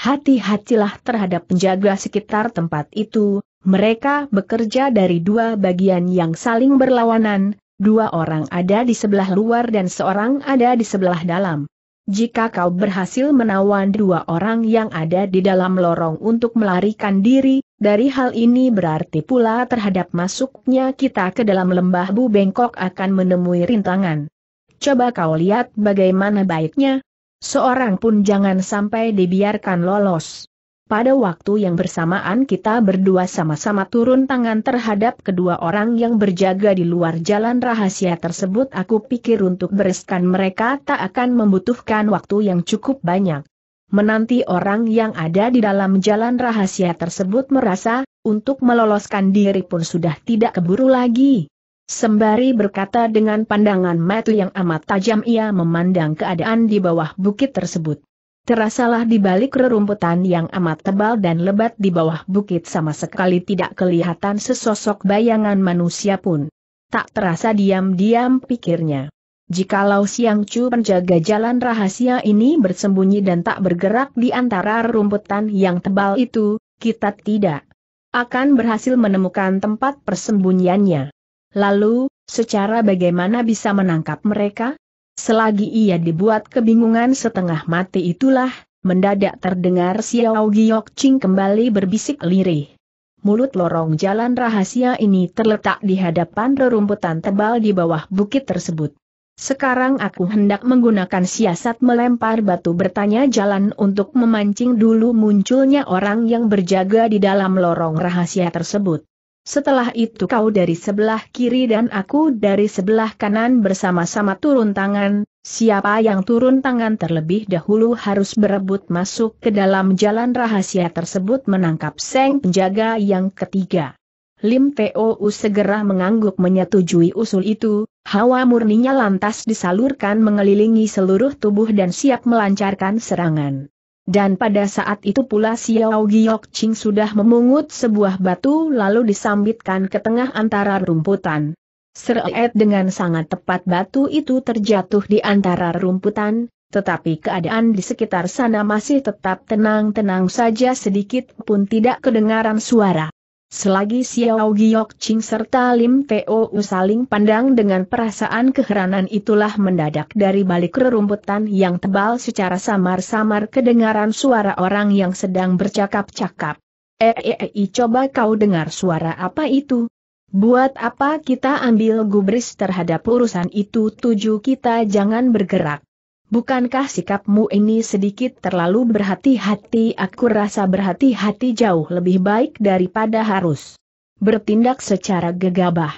S1: Hati-hatilah terhadap penjaga sekitar tempat itu, mereka bekerja dari dua bagian yang saling berlawanan, dua orang ada di sebelah luar dan seorang ada di sebelah dalam. Jika kau berhasil menawan dua orang yang ada di dalam lorong untuk melarikan diri, dari hal ini berarti pula terhadap masuknya kita ke dalam lembah Bu Bengkok akan menemui rintangan. Coba kau lihat bagaimana baiknya. Seorang pun jangan sampai dibiarkan lolos. Pada waktu yang bersamaan kita berdua sama-sama turun tangan terhadap kedua orang yang berjaga di luar jalan rahasia tersebut aku pikir untuk bereskan mereka tak akan membutuhkan waktu yang cukup banyak menanti orang yang ada di dalam jalan rahasia tersebut merasa, untuk meloloskan diri pun sudah tidak keburu lagi. Sembari berkata dengan pandangan mata yang amat tajam ia memandang keadaan di bawah bukit tersebut. Terasalah di balik rerumputan yang amat tebal dan lebat di bawah bukit sama sekali tidak kelihatan sesosok bayangan manusia pun. Tak terasa diam-diam pikirnya. Jikalau Siang Chu penjaga jalan rahasia ini bersembunyi dan tak bergerak di antara rumputan yang tebal itu, kita tidak akan berhasil menemukan tempat persembunyiannya. Lalu, secara bagaimana bisa menangkap mereka? Selagi ia dibuat kebingungan setengah mati itulah, mendadak terdengar Xiao Giok Ching kembali berbisik lirih. Mulut lorong jalan rahasia ini terletak di hadapan rerumputan tebal di bawah bukit tersebut. Sekarang aku hendak menggunakan siasat melempar batu bertanya jalan untuk memancing dulu munculnya orang yang berjaga di dalam lorong rahasia tersebut. Setelah itu kau dari sebelah kiri dan aku dari sebelah kanan bersama-sama turun tangan, siapa yang turun tangan terlebih dahulu harus berebut masuk ke dalam jalan rahasia tersebut menangkap seng penjaga yang ketiga. Lim Teo segera mengangguk menyetujui usul itu, hawa murninya lantas disalurkan mengelilingi seluruh tubuh dan siap melancarkan serangan. Dan pada saat itu pula Xiao Giok Ching sudah memungut sebuah batu lalu disambitkan ke tengah antara rumputan. Seret dengan sangat tepat batu itu terjatuh di antara rumputan, tetapi keadaan di sekitar sana masih tetap tenang-tenang saja sedikit pun tidak kedengaran suara. Selagi Xiao Giok Ching serta Lim Teo saling pandang dengan perasaan keheranan itulah mendadak dari balik rerumputan yang tebal secara samar-samar kedengaran suara orang yang sedang bercakap-cakap. i eh, eh, eh, coba kau dengar suara apa itu? Buat apa kita ambil gubris terhadap urusan itu Tujuh kita jangan bergerak. Bukankah sikapmu ini sedikit terlalu berhati-hati? Aku rasa berhati-hati jauh lebih baik daripada harus bertindak secara gegabah.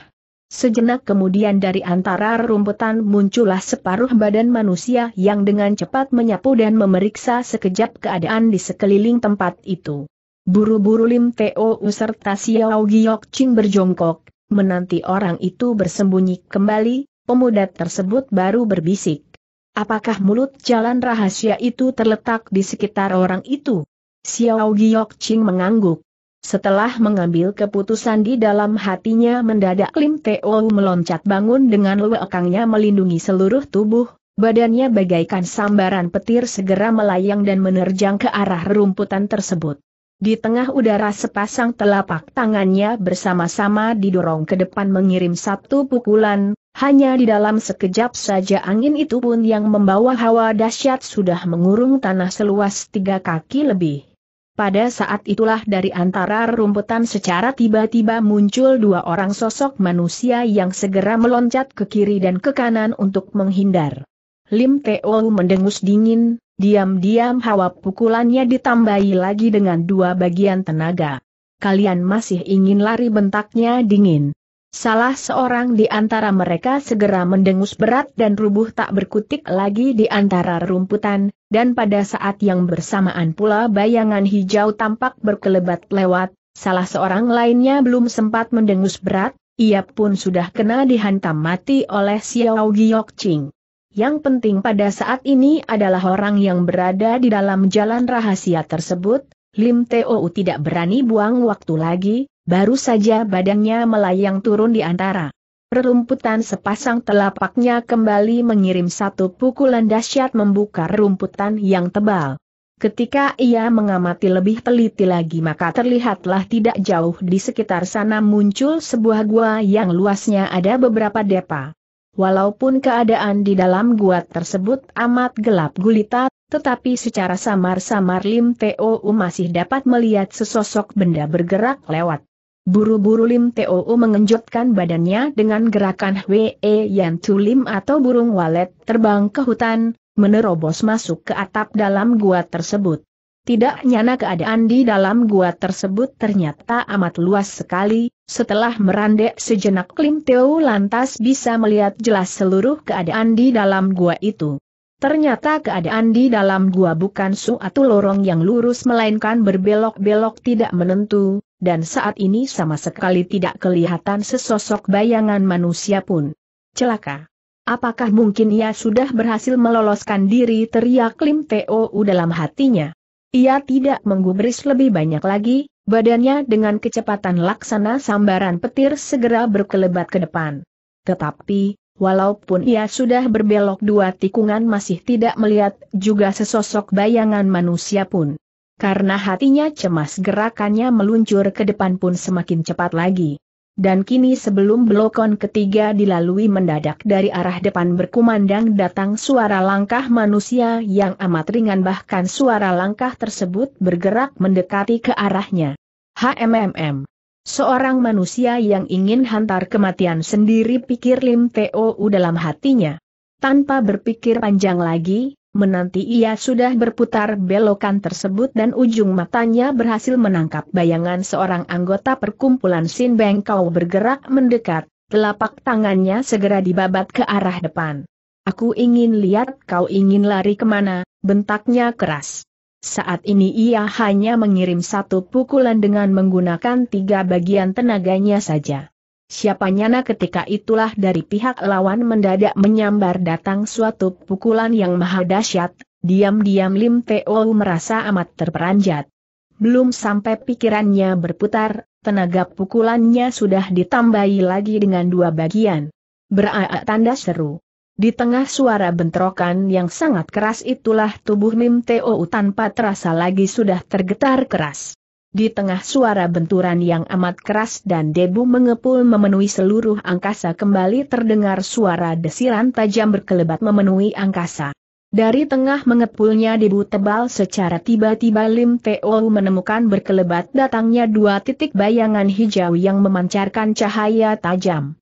S1: Sejenak kemudian dari antara rumputan muncullah separuh badan manusia yang dengan cepat menyapu dan memeriksa sekejap keadaan di sekeliling tempat itu. Buru-buru Lim Teo serta Xiao Giok Ching berjongkok, menanti orang itu bersembunyi kembali, pemuda tersebut baru berbisik. Apakah mulut jalan rahasia itu terletak di sekitar orang itu? Xiao Giok Ching mengangguk. Setelah mengambil keputusan di dalam hatinya mendadak Lim Teo meloncat bangun dengan lewekangnya melindungi seluruh tubuh, badannya bagaikan sambaran petir segera melayang dan menerjang ke arah rumputan tersebut. Di tengah udara sepasang telapak tangannya bersama-sama didorong ke depan mengirim satu pukulan, hanya di dalam sekejap saja angin itu pun yang membawa hawa dahsyat sudah mengurung tanah seluas tiga kaki lebih. Pada saat itulah dari antara rumputan secara tiba-tiba muncul dua orang sosok manusia yang segera meloncat ke kiri dan ke kanan untuk menghindar. Lim Teo mendengus dingin, Diam-diam hawa pukulannya ditambahi lagi dengan dua bagian tenaga. Kalian masih ingin lari bentaknya dingin. Salah seorang di antara mereka segera mendengus berat dan rubuh tak berkutik lagi di antara rumputan, dan pada saat yang bersamaan pula bayangan hijau tampak berkelebat lewat, salah seorang lainnya belum sempat mendengus berat, ia pun sudah kena dihantam mati oleh Xiao Giok Ching. Yang penting pada saat ini adalah orang yang berada di dalam jalan rahasia tersebut, Lim Teo tidak berani buang waktu lagi, baru saja badannya melayang turun di antara. Rerumputan sepasang telapaknya kembali mengirim satu pukulan dahsyat membuka rumputan yang tebal. Ketika ia mengamati lebih teliti lagi maka terlihatlah tidak jauh di sekitar sana muncul sebuah gua yang luasnya ada beberapa depa. Walaupun keadaan di dalam gua tersebut amat gelap gulita, tetapi secara samar-samar Lim Teo masih dapat melihat sesosok benda bergerak lewat. Buru-buru Lim Teo mengenjutkan badannya dengan gerakan Hwee Yan Tu Lim atau burung walet terbang ke hutan, menerobos masuk ke atap dalam gua tersebut. Tidak nyana keadaan di dalam gua tersebut ternyata amat luas sekali, setelah merandek sejenak Lim Teo lantas bisa melihat jelas seluruh keadaan di dalam gua itu. Ternyata keadaan di dalam gua bukan suatu lorong yang lurus melainkan berbelok-belok tidak menentu, dan saat ini sama sekali tidak kelihatan sesosok bayangan manusia pun. Celaka. Apakah mungkin ia sudah berhasil meloloskan diri teriak Lim Teo dalam hatinya? Ia tidak menggubris lebih banyak lagi, badannya dengan kecepatan laksana sambaran petir segera berkelebat ke depan. Tetapi, walaupun ia sudah berbelok dua tikungan masih tidak melihat juga sesosok bayangan manusia pun. Karena hatinya cemas gerakannya meluncur ke depan pun semakin cepat lagi. Dan kini sebelum blokon ketiga dilalui mendadak dari arah depan berkumandang datang suara langkah manusia yang amat ringan bahkan suara langkah tersebut bergerak mendekati ke arahnya. HMMM. Seorang manusia yang ingin hantar kematian sendiri pikir Lim Teo dalam hatinya. Tanpa berpikir panjang lagi, Menanti ia sudah berputar belokan tersebut dan ujung matanya berhasil menangkap bayangan seorang anggota perkumpulan Sin Bengkau bergerak mendekat, telapak tangannya segera dibabat ke arah depan. Aku ingin lihat kau ingin lari kemana, bentaknya keras. Saat ini ia hanya mengirim satu pukulan dengan menggunakan tiga bagian tenaganya saja. Siapa nyana ketika itulah dari pihak lawan mendadak menyambar datang suatu pukulan yang maha dahsyat, diam-diam Lim Teo merasa amat terperanjat. Belum sampai pikirannya berputar, tenaga pukulannya sudah ditambahi lagi dengan dua bagian. Beraak tanda seru. Di tengah suara bentrokan yang sangat keras itulah tubuh Lim Teo tanpa terasa lagi sudah tergetar keras. Di tengah suara benturan yang amat keras dan debu mengepul memenuhi seluruh angkasa kembali terdengar suara desiran tajam berkelebat memenuhi angkasa. Dari tengah mengepulnya debu tebal secara tiba-tiba Lim Teo menemukan berkelebat datangnya dua titik bayangan hijau yang memancarkan cahaya tajam.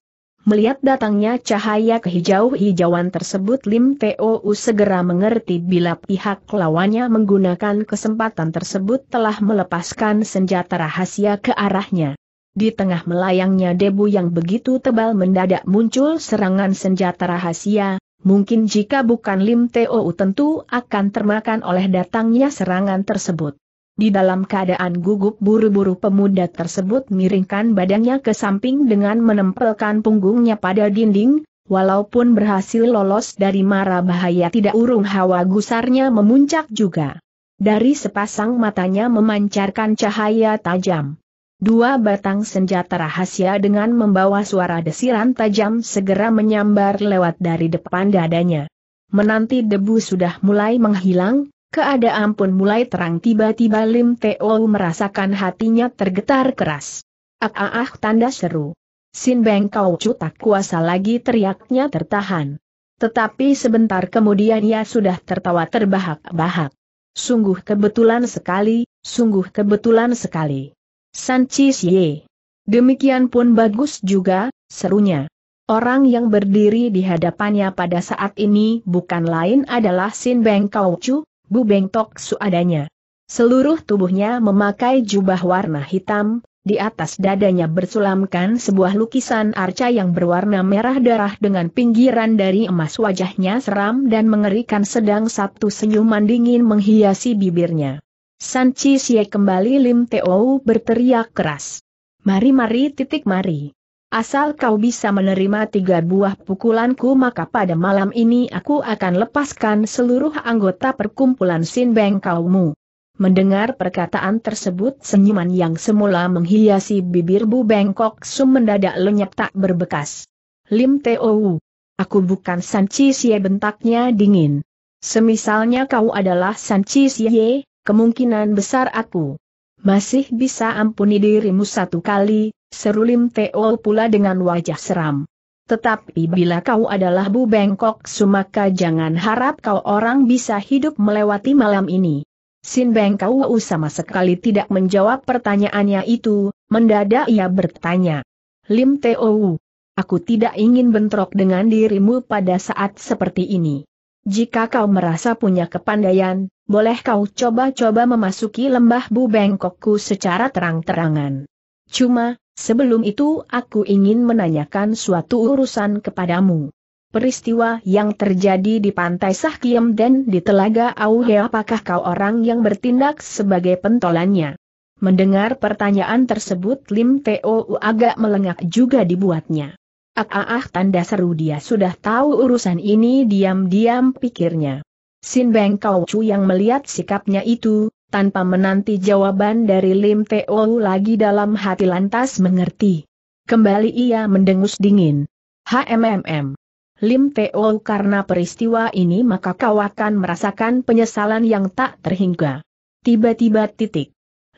S1: Melihat datangnya cahaya kehijau-hijauan tersebut Lim Teo segera mengerti bila pihak lawannya menggunakan kesempatan tersebut telah melepaskan senjata rahasia ke arahnya. Di tengah melayangnya debu yang begitu tebal mendadak muncul serangan senjata rahasia, mungkin jika bukan Lim Teo tentu akan termakan oleh datangnya serangan tersebut. Di dalam keadaan gugup buru-buru pemuda tersebut miringkan badannya ke samping dengan menempelkan punggungnya pada dinding, walaupun berhasil lolos dari mara bahaya tidak urung hawa gusarnya memuncak juga. Dari sepasang matanya memancarkan cahaya tajam. Dua batang senjata rahasia dengan membawa suara desiran tajam segera menyambar lewat dari depan dadanya. Menanti debu sudah mulai menghilang, Keadaan pun mulai terang tiba-tiba Lim Teo merasakan hatinya tergetar keras. Ah ah ah tanda seru. Sin Beng Kau tak kuasa lagi teriaknya tertahan. Tetapi sebentar kemudian ia sudah tertawa terbahak-bahak. Sungguh kebetulan sekali, sungguh kebetulan sekali. San Sanchis Ye. Demikian pun bagus juga, serunya. Orang yang berdiri di hadapannya pada saat ini bukan lain adalah Sin Beng Kau Chu, Bu Beng Tok adanya. Seluruh tubuhnya memakai jubah warna hitam, di atas dadanya bersulamkan sebuah lukisan arca yang berwarna merah darah dengan pinggiran dari emas wajahnya seram dan mengerikan sedang satu senyuman dingin menghiasi bibirnya. San Chi Xie kembali Lim Teo berteriak keras. Mari-mari titik mari. Asal kau bisa menerima tiga buah pukulanku maka pada malam ini aku akan lepaskan seluruh anggota perkumpulan Sinbeng kaummu. Mendengar perkataan tersebut senyuman yang semula menghiasi bibir Bu Bengkok Sum mendadak lenyap tak berbekas. Lim Teo Aku bukan San Chi bentaknya dingin. Semisalnya kau adalah San Chi kemungkinan besar aku masih bisa ampuni dirimu satu kali, Seru Lim Teo pula dengan wajah seram. Tetapi bila kau adalah Bu Bengkok Su maka jangan harap kau orang bisa hidup melewati malam ini. Sin kau sama sekali tidak menjawab pertanyaannya itu, mendadak ia bertanya. Lim Teo, aku tidak ingin bentrok dengan dirimu pada saat seperti ini. Jika kau merasa punya kepandaian, boleh kau coba-coba memasuki lembah Bu Bengkokku secara terang-terangan. Cuma, Sebelum itu aku ingin menanyakan suatu urusan kepadamu. Peristiwa yang terjadi di Pantai Sahkiem dan di Telaga Auhe apakah kau orang yang bertindak sebagai pentolannya? Mendengar pertanyaan tersebut Lim Teo agak melengak juga dibuatnya. Ah, ah ah tanda seru dia sudah tahu urusan ini diam-diam pikirnya. Sin Beng Kau Chu yang melihat sikapnya itu, tanpa menanti jawaban dari Lim Teo lagi dalam hati lantas mengerti. Kembali ia mendengus dingin. HMMM. Lim Teo karena peristiwa ini maka kau akan merasakan penyesalan yang tak terhingga. Tiba-tiba titik.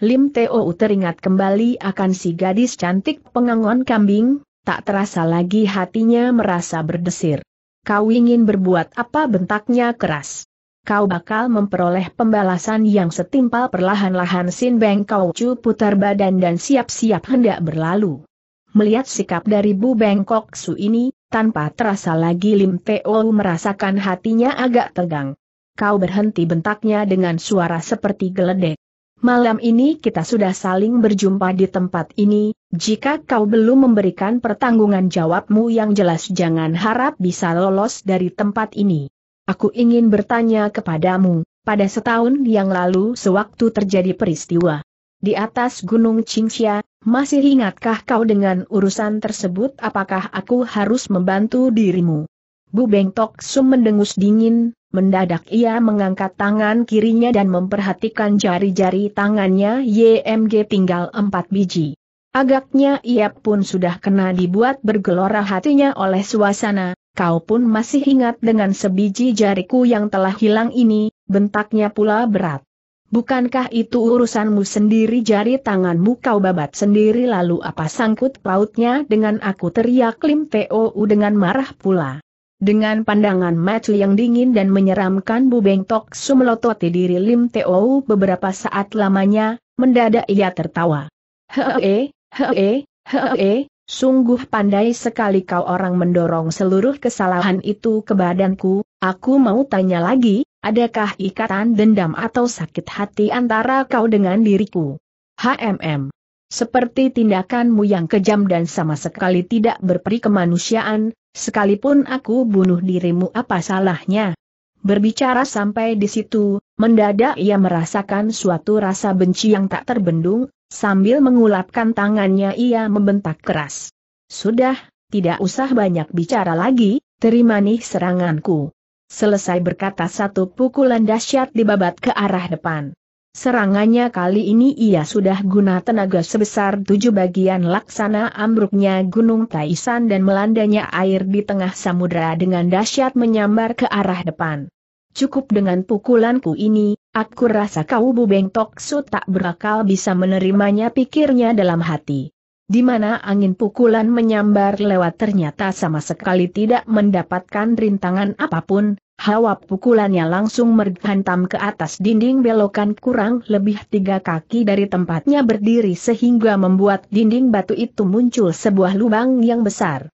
S1: Lim Teo teringat kembali akan si gadis cantik pengangon kambing, tak terasa lagi hatinya merasa berdesir. Kau ingin berbuat apa bentaknya keras kau bakal memperoleh pembalasan yang setimpal perlahan-lahan Sin Beng Kau Chu putar badan dan siap-siap hendak berlalu. Melihat sikap dari Bu Bengkok Su ini, tanpa terasa lagi Lim Teo merasakan hatinya agak tegang. Kau berhenti bentaknya dengan suara seperti geledek. Malam ini kita sudah saling berjumpa di tempat ini, jika kau belum memberikan pertanggungan jawabmu yang jelas jangan harap bisa lolos dari tempat ini. Aku ingin bertanya kepadamu, pada setahun yang lalu sewaktu terjadi peristiwa di atas Gunung Qingxia, masih ingatkah kau dengan urusan tersebut apakah aku harus membantu dirimu? Bu Beng Tok Sum mendengus dingin, mendadak ia mengangkat tangan kirinya dan memperhatikan jari-jari tangannya YMG tinggal empat biji. Agaknya ia pun sudah kena dibuat bergelora hatinya oleh suasana, kau pun masih ingat dengan sebiji jariku yang telah hilang ini, bentaknya pula berat. Bukankah itu urusanmu sendiri jari tanganmu kau babat sendiri lalu apa sangkut pautnya dengan aku teriak Lim Pou dengan marah pula. Dengan pandangan mata yang dingin dan menyeramkan Bu Beng Tok sumelototi diri Lim Pou beberapa saat lamanya, mendadak ia tertawa. Hee, hee, hee, Sungguh pandai sekali kau orang mendorong seluruh kesalahan itu ke badanku, aku mau tanya lagi, adakah ikatan dendam atau sakit hati antara kau dengan diriku? HMM. Seperti tindakanmu yang kejam dan sama sekali tidak berperi kemanusiaan, sekalipun aku bunuh dirimu apa salahnya? Berbicara sampai di situ, mendadak ia merasakan suatu rasa benci yang tak terbendung, Sambil mengulapkan tangannya ia membentak keras. Sudah, tidak usah banyak bicara lagi, terima nih seranganku. Selesai berkata satu pukulan dahsyat dibabat ke arah depan. Serangannya kali ini ia sudah guna tenaga sebesar tujuh bagian laksana ambruknya Gunung Taisan dan melandanya air di tengah samudera dengan dahsyat menyambar ke arah depan. Cukup dengan pukulanku ini, Aku rasa kau Bu bubeng toksu tak berakal bisa menerimanya pikirnya dalam hati. Di mana angin pukulan menyambar lewat ternyata sama sekali tidak mendapatkan rintangan apapun, hawa pukulannya langsung menghantam ke atas dinding belokan kurang lebih tiga kaki dari tempatnya berdiri sehingga membuat dinding batu itu muncul sebuah lubang yang besar.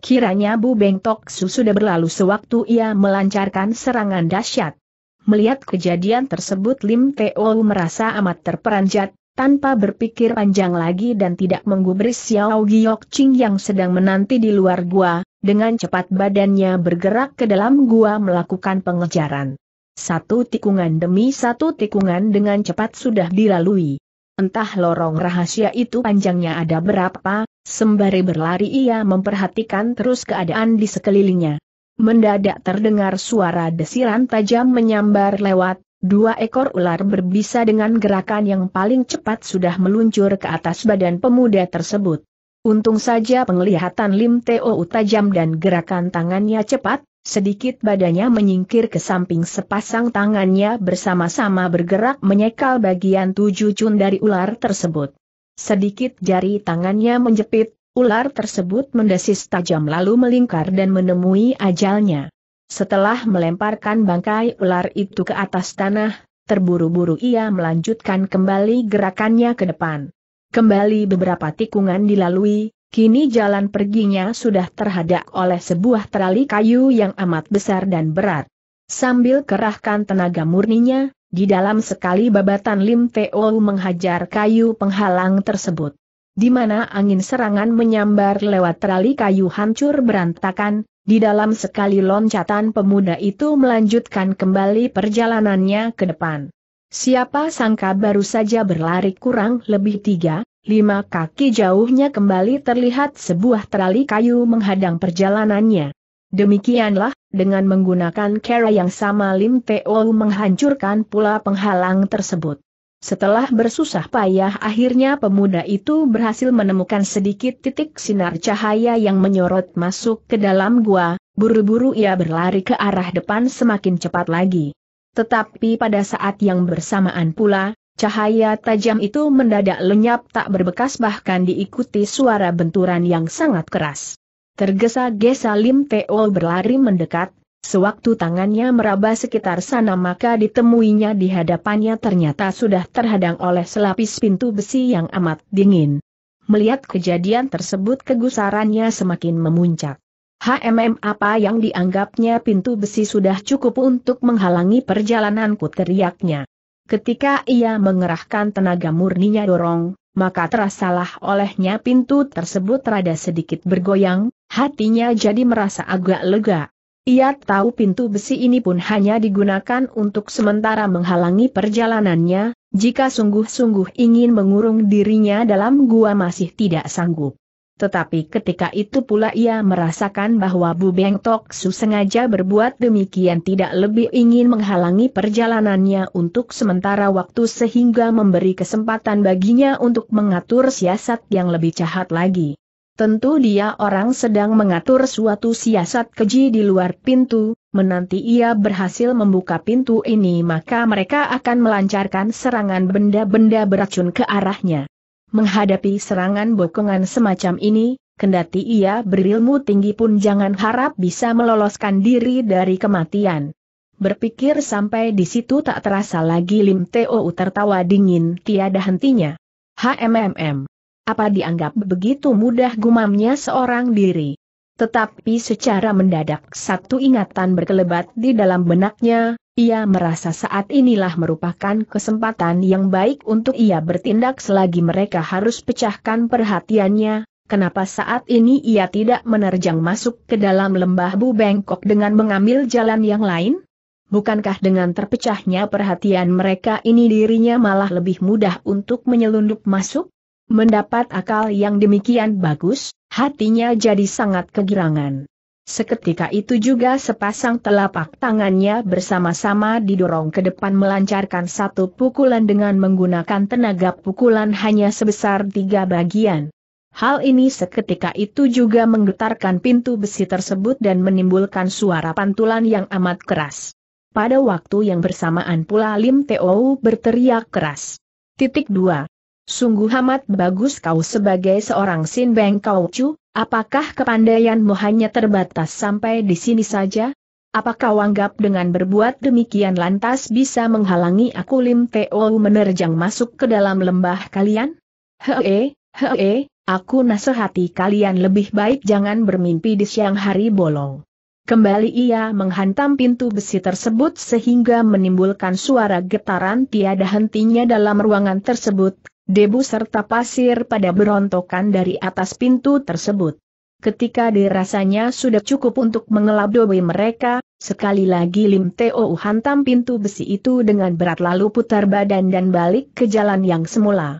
S1: Kiranya Bu Beng Toksu sudah berlalu sewaktu ia melancarkan serangan dahsyat. Melihat kejadian tersebut Lim Teo merasa amat terperanjat, tanpa berpikir panjang lagi dan tidak menggubris Xiao Giok Ching yang sedang menanti di luar gua, dengan cepat badannya bergerak ke dalam gua melakukan pengejaran. Satu tikungan demi satu tikungan dengan cepat sudah dilalui. Entah lorong rahasia itu panjangnya ada berapa, sembari berlari ia memperhatikan terus keadaan di sekelilingnya. Mendadak terdengar suara desiran tajam menyambar lewat, dua ekor ular berbisa dengan gerakan yang paling cepat sudah meluncur ke atas badan pemuda tersebut. Untung saja penglihatan Lim Teo tajam dan gerakan tangannya cepat, sedikit badannya menyingkir ke samping sepasang tangannya bersama-sama bergerak menyekal bagian tujuh cun dari ular tersebut. Sedikit jari tangannya menjepit, Ular tersebut mendesis tajam lalu melingkar dan menemui ajalnya. Setelah melemparkan bangkai ular itu ke atas tanah, terburu-buru ia melanjutkan kembali gerakannya ke depan. Kembali beberapa tikungan dilalui, kini jalan perginya sudah terhadap oleh sebuah terali kayu yang amat besar dan berat. Sambil kerahkan tenaga murninya, di dalam sekali babatan Lim Teo menghajar kayu penghalang tersebut di mana angin serangan menyambar lewat terali kayu hancur berantakan, di dalam sekali loncatan pemuda itu melanjutkan kembali perjalanannya ke depan. Siapa sangka baru saja berlari kurang lebih tiga, lima kaki jauhnya kembali terlihat sebuah terali kayu menghadang perjalanannya. Demikianlah, dengan menggunakan cara yang sama Lim Teo menghancurkan pula penghalang tersebut. Setelah bersusah payah akhirnya pemuda itu berhasil menemukan sedikit titik sinar cahaya yang menyorot masuk ke dalam gua, buru-buru ia berlari ke arah depan semakin cepat lagi. Tetapi pada saat yang bersamaan pula, cahaya tajam itu mendadak lenyap tak berbekas bahkan diikuti suara benturan yang sangat keras. Tergesa-gesa Lim Teo oh berlari mendekat, Sewaktu tangannya meraba sekitar sana maka ditemuinya di hadapannya ternyata sudah terhadang oleh selapis pintu besi yang amat dingin. Melihat kejadian tersebut kegusarannya semakin memuncak. HMM apa yang dianggapnya pintu besi sudah cukup untuk menghalangi perjalananku teriaknya. Ketika ia mengerahkan tenaga murninya dorong, maka terasalah olehnya pintu tersebut rada sedikit bergoyang, hatinya jadi merasa agak lega. Ia tahu pintu besi ini pun hanya digunakan untuk sementara menghalangi perjalanannya, jika sungguh-sungguh ingin mengurung dirinya dalam gua masih tidak sanggup. Tetapi ketika itu pula ia merasakan bahwa Bu Beng Tok Su sengaja berbuat demikian tidak lebih ingin menghalangi perjalanannya untuk sementara waktu sehingga memberi kesempatan baginya untuk mengatur siasat yang lebih jahat lagi. Tentu dia orang sedang mengatur suatu siasat keji di luar pintu, menanti ia berhasil membuka pintu ini maka mereka akan melancarkan serangan benda-benda beracun ke arahnya. Menghadapi serangan bokongan semacam ini, kendati ia berilmu tinggi pun jangan harap bisa meloloskan diri dari kematian. Berpikir sampai di situ tak terasa lagi Lim Teo tertawa dingin tiada hentinya. HMMM apa dianggap begitu mudah gumamnya seorang diri? Tetapi secara mendadak satu ingatan berkelebat di dalam benaknya, ia merasa saat inilah merupakan kesempatan yang baik untuk ia bertindak selagi mereka harus pecahkan perhatiannya, kenapa saat ini ia tidak menerjang masuk ke dalam lembah Bu Bengkok dengan mengambil jalan yang lain? Bukankah dengan terpecahnya perhatian mereka ini dirinya malah lebih mudah untuk menyelundup masuk? Mendapat akal yang demikian bagus, hatinya jadi sangat kegirangan. Seketika itu juga sepasang telapak tangannya bersama-sama didorong ke depan melancarkan satu pukulan dengan menggunakan tenaga pukulan hanya sebesar tiga bagian. Hal ini seketika itu juga menggetarkan pintu besi tersebut dan menimbulkan suara pantulan yang amat keras. Pada waktu yang bersamaan pula Lim Teo berteriak keras. Titik 2. Sungguh amat bagus kau sebagai seorang Sin Beng Kau Chu, apakah kepandaianmu hanya terbatas sampai di sini saja? Apakah kau anggap dengan berbuat demikian lantas bisa menghalangi aku Lim Teo menerjang masuk ke dalam lembah kalian? Hee, hee, aku nasihati kalian lebih baik jangan bermimpi di siang hari bolong. Kembali ia menghantam pintu besi tersebut sehingga menimbulkan suara getaran tiada hentinya dalam ruangan tersebut, debu serta pasir pada berontokan dari atas pintu tersebut. Ketika dirasanya sudah cukup untuk mengelabui mereka, sekali lagi Lim Teo hantam pintu besi itu dengan berat lalu putar badan dan balik ke jalan yang semula.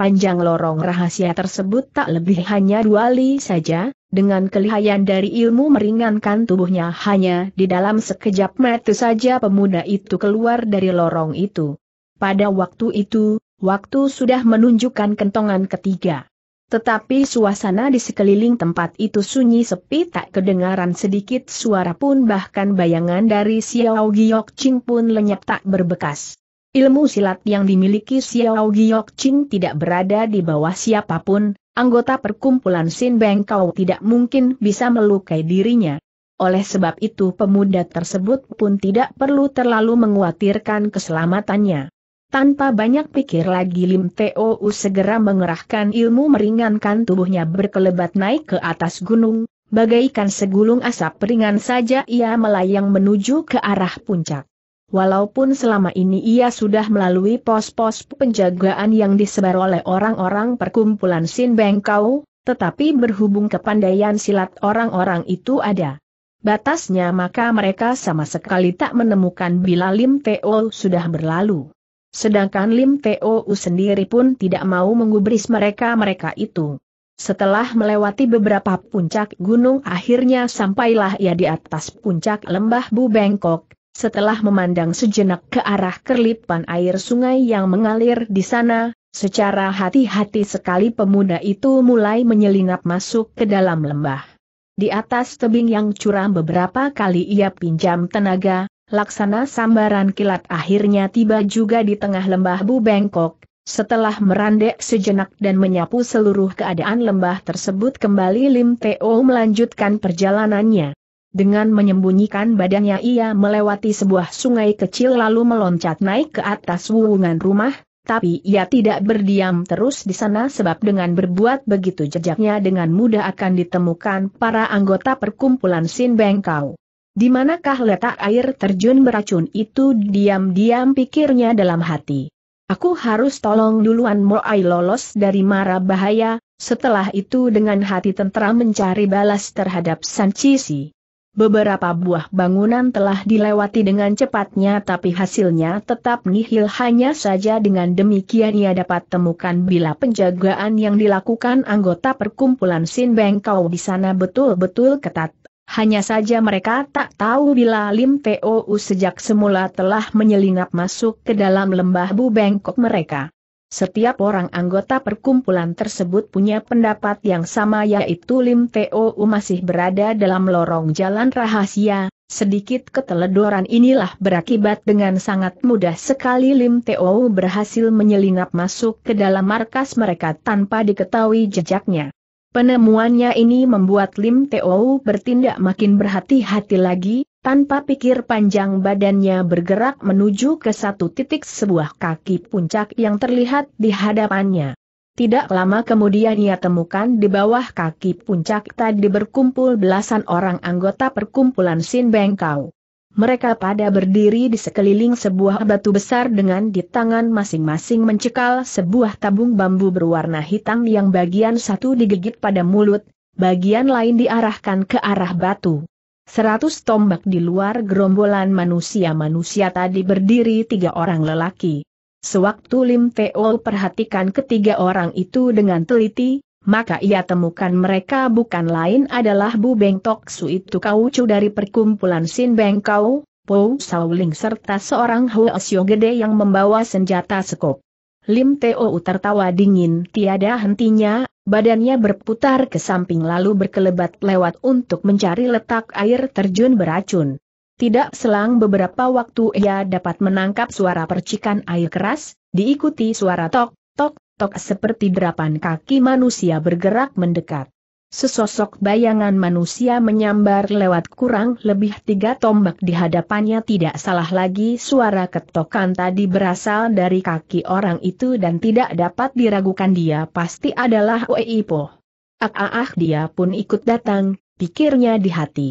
S1: Panjang lorong rahasia tersebut tak lebih hanya dua li saja, dengan kelihayan dari ilmu meringankan tubuhnya hanya di dalam sekejap mata saja pemuda itu keluar dari lorong itu. Pada waktu itu, Waktu sudah menunjukkan kentongan ketiga. Tetapi suasana di sekeliling tempat itu sunyi sepi tak kedengaran sedikit suara pun bahkan bayangan dari Xiao Giok Ching pun lenyap tak berbekas. Ilmu silat yang dimiliki Xiao Giok Ching tidak berada di bawah siapapun, anggota perkumpulan Sin Beng Kau tidak mungkin bisa melukai dirinya. Oleh sebab itu pemuda tersebut pun tidak perlu terlalu menguatirkan keselamatannya. Tanpa banyak pikir lagi Lim Teo segera mengerahkan ilmu meringankan tubuhnya berkelebat naik ke atas gunung, bagaikan segulung asap ringan saja ia melayang menuju ke arah puncak. Walaupun selama ini ia sudah melalui pos-pos penjagaan yang disebar oleh orang-orang perkumpulan Sin Bengkau, tetapi berhubung kepandaian silat orang-orang itu ada batasnya maka mereka sama sekali tak menemukan bila Lim Teo sudah berlalu. Sedangkan Lim Teo sendiri pun tidak mau menggubris mereka-mereka itu. Setelah melewati beberapa puncak gunung akhirnya sampailah ia di atas puncak lembah Bu Bengkok, setelah memandang sejenak ke arah kerlipan air sungai yang mengalir di sana, secara hati-hati sekali pemuda itu mulai menyelinap masuk ke dalam lembah. Di atas tebing yang curam beberapa kali ia pinjam tenaga, laksana sambaran kilat akhirnya tiba juga di tengah lembah Bu Bengkok, setelah merandek sejenak dan menyapu seluruh keadaan lembah tersebut kembali Lim Teo melanjutkan perjalanannya. Dengan menyembunyikan badannya ia melewati sebuah sungai kecil lalu meloncat naik ke atas wuungan rumah, tapi ia tidak berdiam terus di sana sebab dengan berbuat begitu jejaknya dengan mudah akan ditemukan para anggota perkumpulan Sin Bengkau. Di manakah letak air terjun beracun itu diam-diam pikirnya dalam hati. Aku harus tolong duluan Moai lolos dari mara bahaya, setelah itu dengan hati tentera mencari balas terhadap San Sanchisi. Beberapa buah bangunan telah dilewati dengan cepatnya tapi hasilnya tetap nihil hanya saja dengan demikian ia dapat temukan bila penjagaan yang dilakukan anggota perkumpulan Sin Bengkau di sana betul-betul ketat. Hanya saja mereka tak tahu bila Lim Pou sejak semula telah menyelinap masuk ke dalam lembah Bu Bengkok mereka. Setiap orang anggota perkumpulan tersebut punya pendapat yang sama yaitu Lim Pou masih berada dalam lorong jalan rahasia, sedikit keteledoran inilah berakibat dengan sangat mudah sekali Lim Pou berhasil menyelinap masuk ke dalam markas mereka tanpa diketahui jejaknya. Penemuannya ini membuat Lim Teo bertindak makin berhati-hati lagi, tanpa pikir panjang badannya bergerak menuju ke satu titik sebuah kaki puncak yang terlihat di hadapannya. Tidak lama kemudian ia temukan di bawah kaki puncak tadi berkumpul belasan orang anggota perkumpulan Sin Bengkau. Mereka pada berdiri di sekeliling sebuah batu besar dengan di tangan masing-masing mencekal sebuah tabung bambu berwarna hitam yang bagian satu digigit pada mulut, bagian lain diarahkan ke arah batu. Seratus tombak di luar gerombolan manusia-manusia tadi berdiri tiga orang lelaki. Sewaktu Lim Teol perhatikan ketiga orang itu dengan teliti, maka ia temukan mereka bukan lain adalah Bu Beng Tok Su itu kaucu dari perkumpulan Sin Beng Kau, Po Sauling serta seorang Sio gede yang membawa senjata sekop. Lim Teo tertawa dingin tiada hentinya, badannya berputar ke samping lalu berkelebat lewat untuk mencari letak air terjun beracun. Tidak selang beberapa waktu ia dapat menangkap suara percikan air keras, diikuti suara tok, tok seperti derapan kaki manusia bergerak mendekat. Sesosok bayangan manusia menyambar lewat kurang lebih tiga tombak di hadapannya tidak salah lagi suara ketokan tadi berasal dari kaki orang itu dan tidak dapat diragukan dia pasti adalah Weipo. Ah ah ah dia pun ikut datang, pikirnya di hati.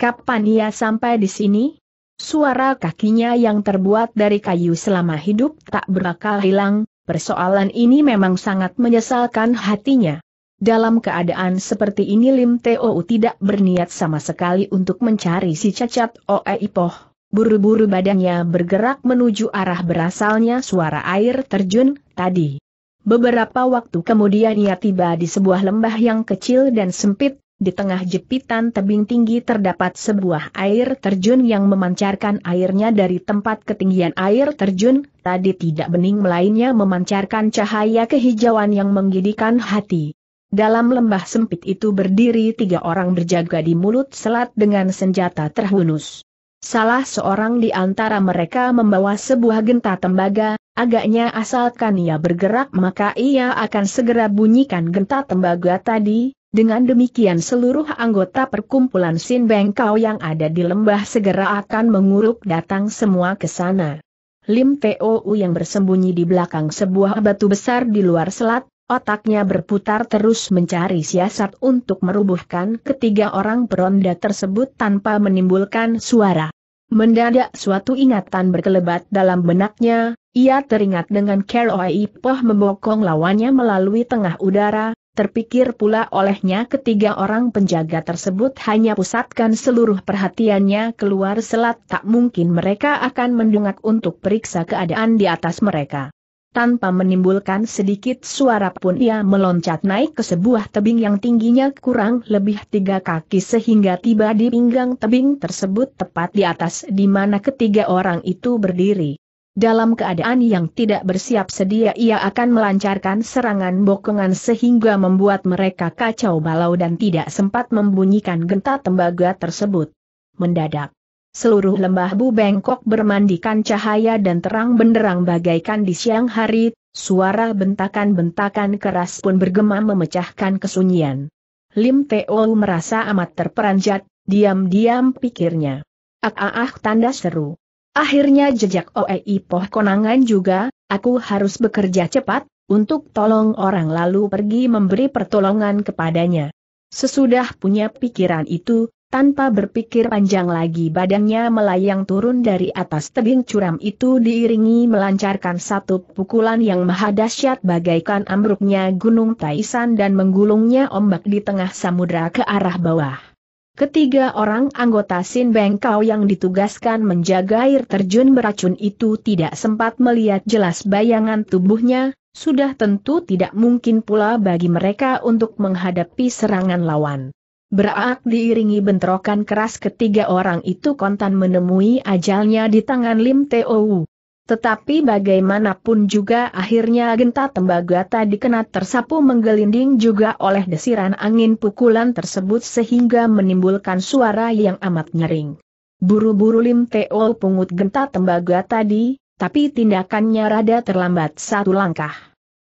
S1: Kapan ia sampai di sini? Suara kakinya yang terbuat dari kayu selama hidup tak berakal hilang, Persoalan ini memang sangat menyesalkan hatinya. Dalam keadaan seperti ini Lim Teo tidak berniat sama sekali untuk mencari si cacat Oe Ipoh. Buru-buru badannya bergerak menuju arah berasalnya suara air terjun tadi. Beberapa waktu kemudian ia tiba di sebuah lembah yang kecil dan sempit, di tengah jepitan tebing tinggi terdapat sebuah air terjun yang memancarkan airnya dari tempat ketinggian air terjun, tadi tidak bening melainnya memancarkan cahaya kehijauan yang menggidikan hati. Dalam lembah sempit itu berdiri tiga orang berjaga di mulut selat dengan senjata terhunus. Salah seorang di antara mereka membawa sebuah genta tembaga, agaknya asalkan ia bergerak maka ia akan segera bunyikan genta tembaga tadi, dengan demikian seluruh anggota perkumpulan Sin Bengkau yang ada di lembah segera akan menguruk datang semua ke sana. Lim Tou yang bersembunyi di belakang sebuah batu besar di luar selat, otaknya berputar terus mencari siasat untuk merubuhkan ketiga orang peronda tersebut tanpa menimbulkan suara. Mendadak suatu ingatan berkelebat dalam benaknya, ia teringat dengan Carol Ipoh membokong lawannya melalui tengah udara, Terpikir pula olehnya ketiga orang penjaga tersebut hanya pusatkan seluruh perhatiannya keluar selat tak mungkin mereka akan mendungak untuk periksa keadaan di atas mereka. Tanpa menimbulkan sedikit suara pun ia meloncat naik ke sebuah tebing yang tingginya kurang lebih tiga kaki sehingga tiba di pinggang tebing tersebut tepat di atas di mana ketiga orang itu berdiri. Dalam keadaan yang tidak bersiap sedia ia akan melancarkan serangan bokongan sehingga membuat mereka kacau balau dan tidak sempat membunyikan genta tembaga tersebut. Mendadak, seluruh lembah Bu Bengkok bermandikan cahaya dan terang benderang bagaikan di siang hari, suara bentakan-bentakan keras pun bergema memecahkan kesunyian. Lim Teo merasa amat terperanjat, diam-diam pikirnya. ak ah, ah ah tanda seru. Akhirnya jejak OEI Poh Konangan juga, aku harus bekerja cepat, untuk tolong orang lalu pergi memberi pertolongan kepadanya. Sesudah punya pikiran itu, tanpa berpikir panjang lagi badannya melayang turun dari atas tebing curam itu diiringi melancarkan satu pukulan yang mahadasyat bagaikan ambruknya gunung Taisan dan menggulungnya ombak di tengah samudra ke arah bawah. Ketiga orang anggota Sin Bengkau yang ditugaskan menjaga air terjun beracun itu tidak sempat melihat jelas bayangan tubuhnya, sudah tentu tidak mungkin pula bagi mereka untuk menghadapi serangan lawan. Berak diiringi bentrokan keras ketiga orang itu kontan menemui ajalnya di tangan Lim Teowu. Tetapi bagaimanapun juga akhirnya genta tembaga tadi kena tersapu menggelinding juga oleh desiran angin pukulan tersebut sehingga menimbulkan suara yang amat nyering. Buru-buru Lim Teo pungut genta tembaga tadi, tapi tindakannya rada terlambat satu langkah.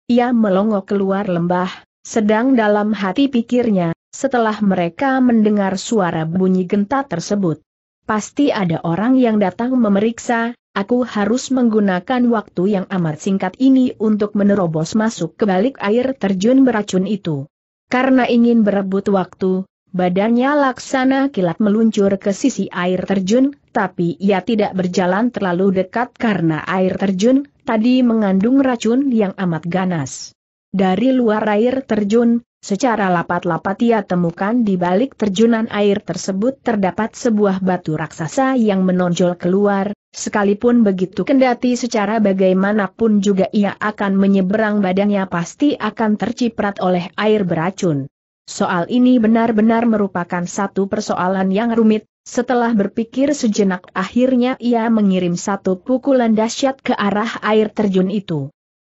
S1: Ia melongo keluar lembah, sedang dalam hati pikirnya, setelah mereka mendengar suara bunyi genta tersebut. Pasti ada orang yang datang memeriksa, aku harus menggunakan waktu yang amat singkat ini untuk menerobos masuk ke balik air terjun beracun itu. Karena ingin berebut waktu, badannya laksana kilat meluncur ke sisi air terjun, tapi ia tidak berjalan terlalu dekat karena air terjun tadi mengandung racun yang amat ganas. Dari luar air terjun, secara lapat-lapat ia temukan di balik terjunan air tersebut terdapat sebuah batu raksasa yang menonjol keluar, sekalipun begitu kendati secara bagaimanapun juga ia akan menyeberang badannya pasti akan terciprat oleh air beracun. Soal ini benar-benar merupakan satu persoalan yang rumit, setelah berpikir sejenak akhirnya ia mengirim satu pukulan dahsyat ke arah air terjun itu.